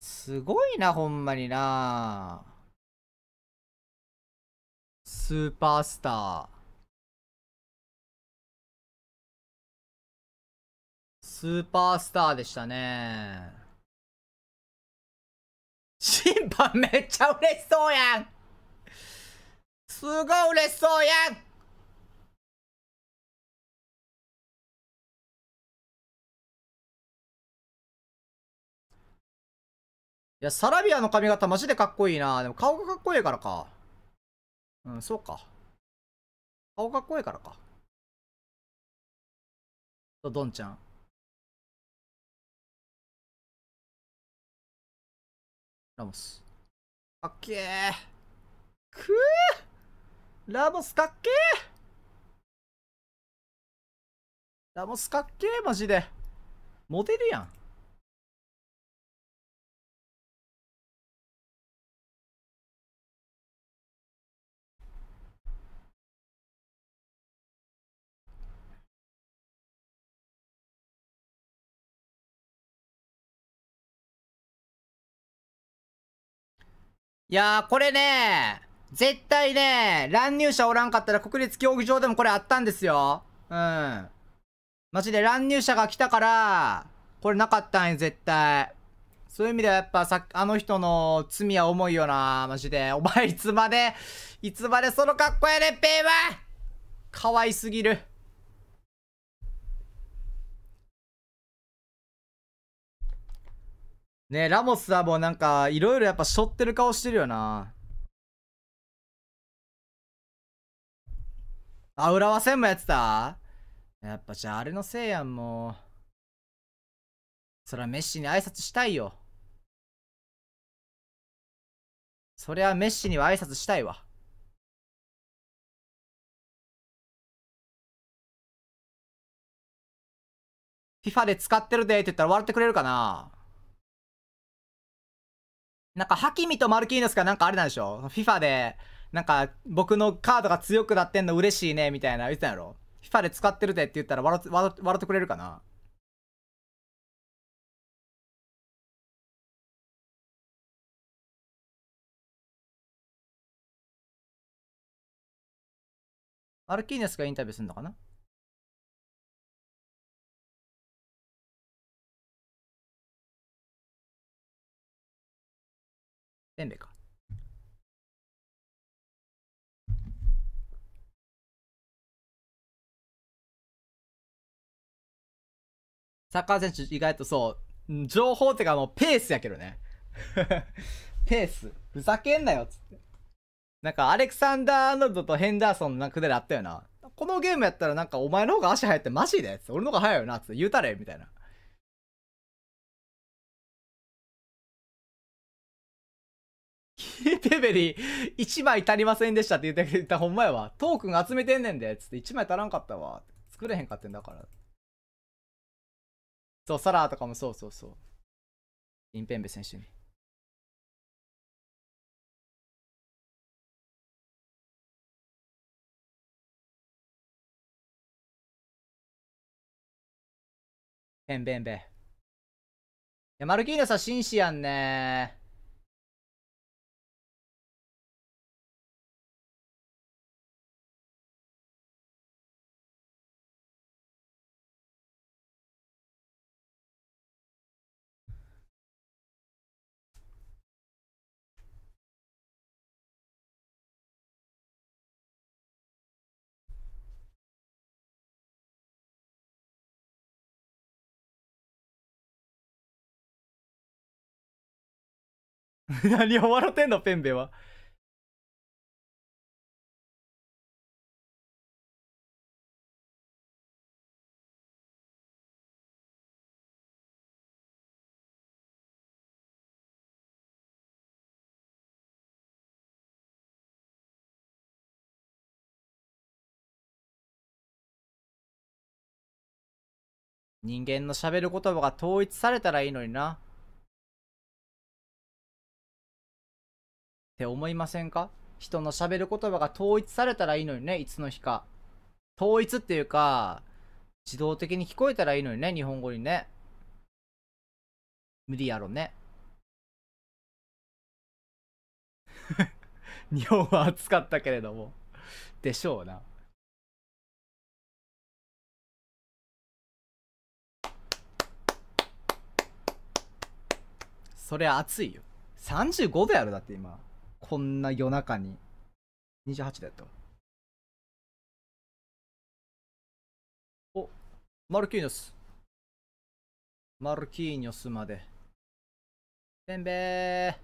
すごいなほんまになスーパースタースーパースターでしたね。審判めっちゃ嬉しそうやんすごい嬉しそうやんいや、サラビアの髪型マジでかっこいいな。でも顔がかっこいいからか。うん、そうか。顔かっこいいからか。と、ドンちゃん。ラモス。かっけえ。くぅラモスかっけえラモスかっけえ、マジで。モデルやん。いやー、これね、絶対ね、乱入者おらんかったら国立競技場でもこれあったんですよ。うん。マジで乱入者が来たから、これなかったんや、絶対。そういう意味ではやっぱさ、あの人の罪は重いよな、マジで。お前いつまで、いつまでその格好やねん、ペイはかわいすぎる。ねラモスはもうなんか、いろいろやっぱしょってる顔してるよな。あ、浦和戦もやってたやっぱじゃああれのせいやん、もう。そりゃメッシに挨拶したいよ。そりゃメッシには挨拶したいわ。FIFA で使ってるでって言ったら笑ってくれるかななんか、ハキミとマルキーノスがなんかあれなんでしょ ?FIFA で、なんか、僕のカードが強くなってんの嬉しいね、みたいな言ってたんやろ ?FIFA で使ってるでって言ったら笑て、笑ってくれるかなマルキーノスがインタビューするのかな年齢か。サッカー選手意外とそう、情報ってかもうペースやけどね。ペース。ふざけんなよっつって。なんかアレクサンダー・アーノルドとヘンダーソンのなくだりあったよな。このゲームやったらなんかお前の方が足速いってマジで俺の方が速いよなっつって言うたれみたいな。ペベリー、1枚足りませんでしたって言ったけど、言ったほんまやわ。トークン集めてんねんで、つって1枚足らんかったわ。作れへんかってんだから。そう、サラーとかもそうそうそう。インペンベ選手に。ペンベンベ。いや、マルキーニョさん、紳士やんね 何を笑ってんのペンベは。人間のしゃべる言葉が統一されたらいいのにな。って思いませんか人の喋る言葉が統一されたらいいのにね、いつの日か。統一っていうか、自動的に聞こえたらいいのにね、日本語にね。無理やろね。日本は暑かったけれども。でしょうな。そりゃ暑いよ。35度やろ、だって今。こんな夜中に。28だった。お、マルキーニョス。マルキーニョスまで。せんべー。こ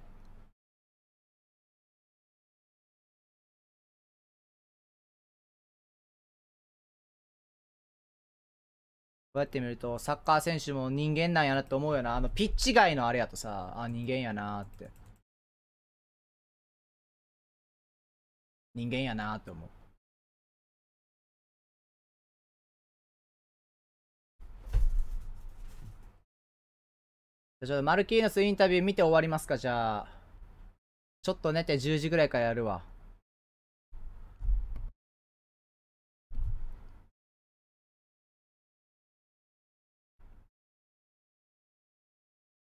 うやって見るとサッカー選手も人間なんやなって思うよなあのピッチ外のあれやとさあ人間やなって人間やなと思う。ちょっとマルキーノスインタビュー見て終わりますか、じゃあ。ちょっと寝て10時ぐらいからやるわ。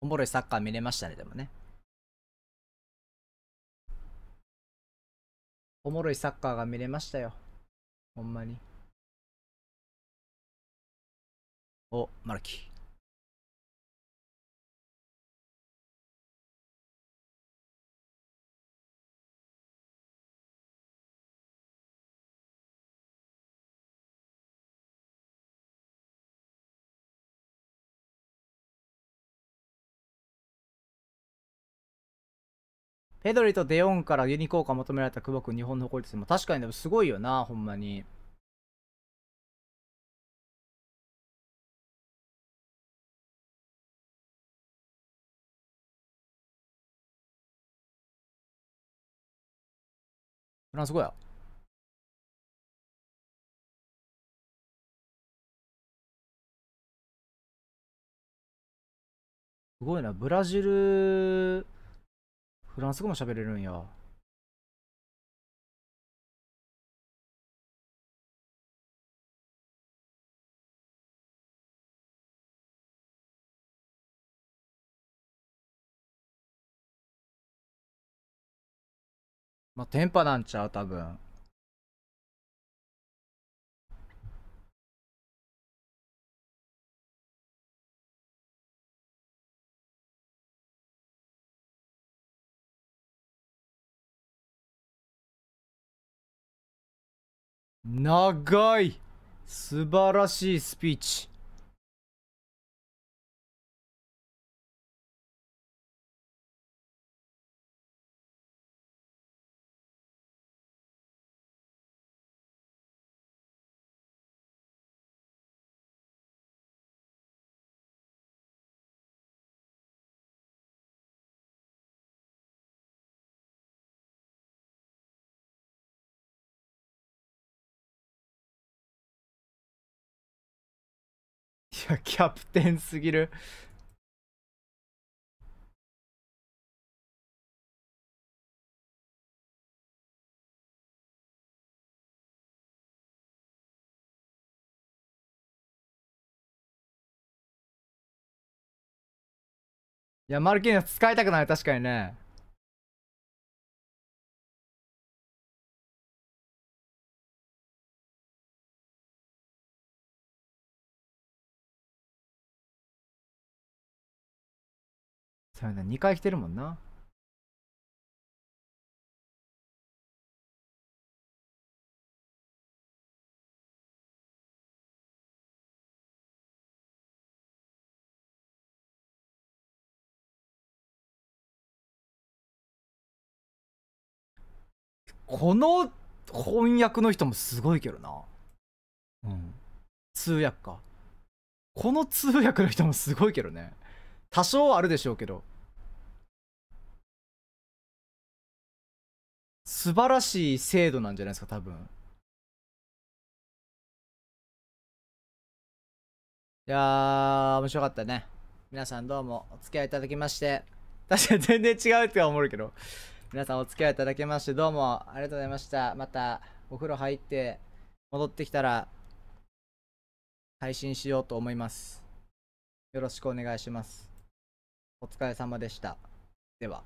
おもろいサッカー見れましたね、でもね。おもろいサッカーが見れましたよ。ほんまに。お、マルキー。ペドリとデヨンからユニ効果求められた久保君、日本の誇りです。も確かにでもすごいよな、ほんまに。フランス語や。すごいな、ブラジルフランス語も喋れるんや。まあ、電波なんちゃう多分。長い素晴らしいスピーチ キャプテンすぎる。いや、マルキーニョ使いたくない、確かにね。そうやな、2回来てるもんな。この翻訳の人もすごいけどな。うん。通訳か。この通訳の人もすごいけどね。多少あるでしょうけど素晴らしい制度なんじゃないですか多分いや面白かったね皆さんどうもお付き合いいただきまして確かに全然違うって思うけど皆さんお付き合いいただきましてどうもありがとうございましたまたお風呂入って戻ってきたら配信しようと思いますよろしくお願いしますお疲れ様でした。では。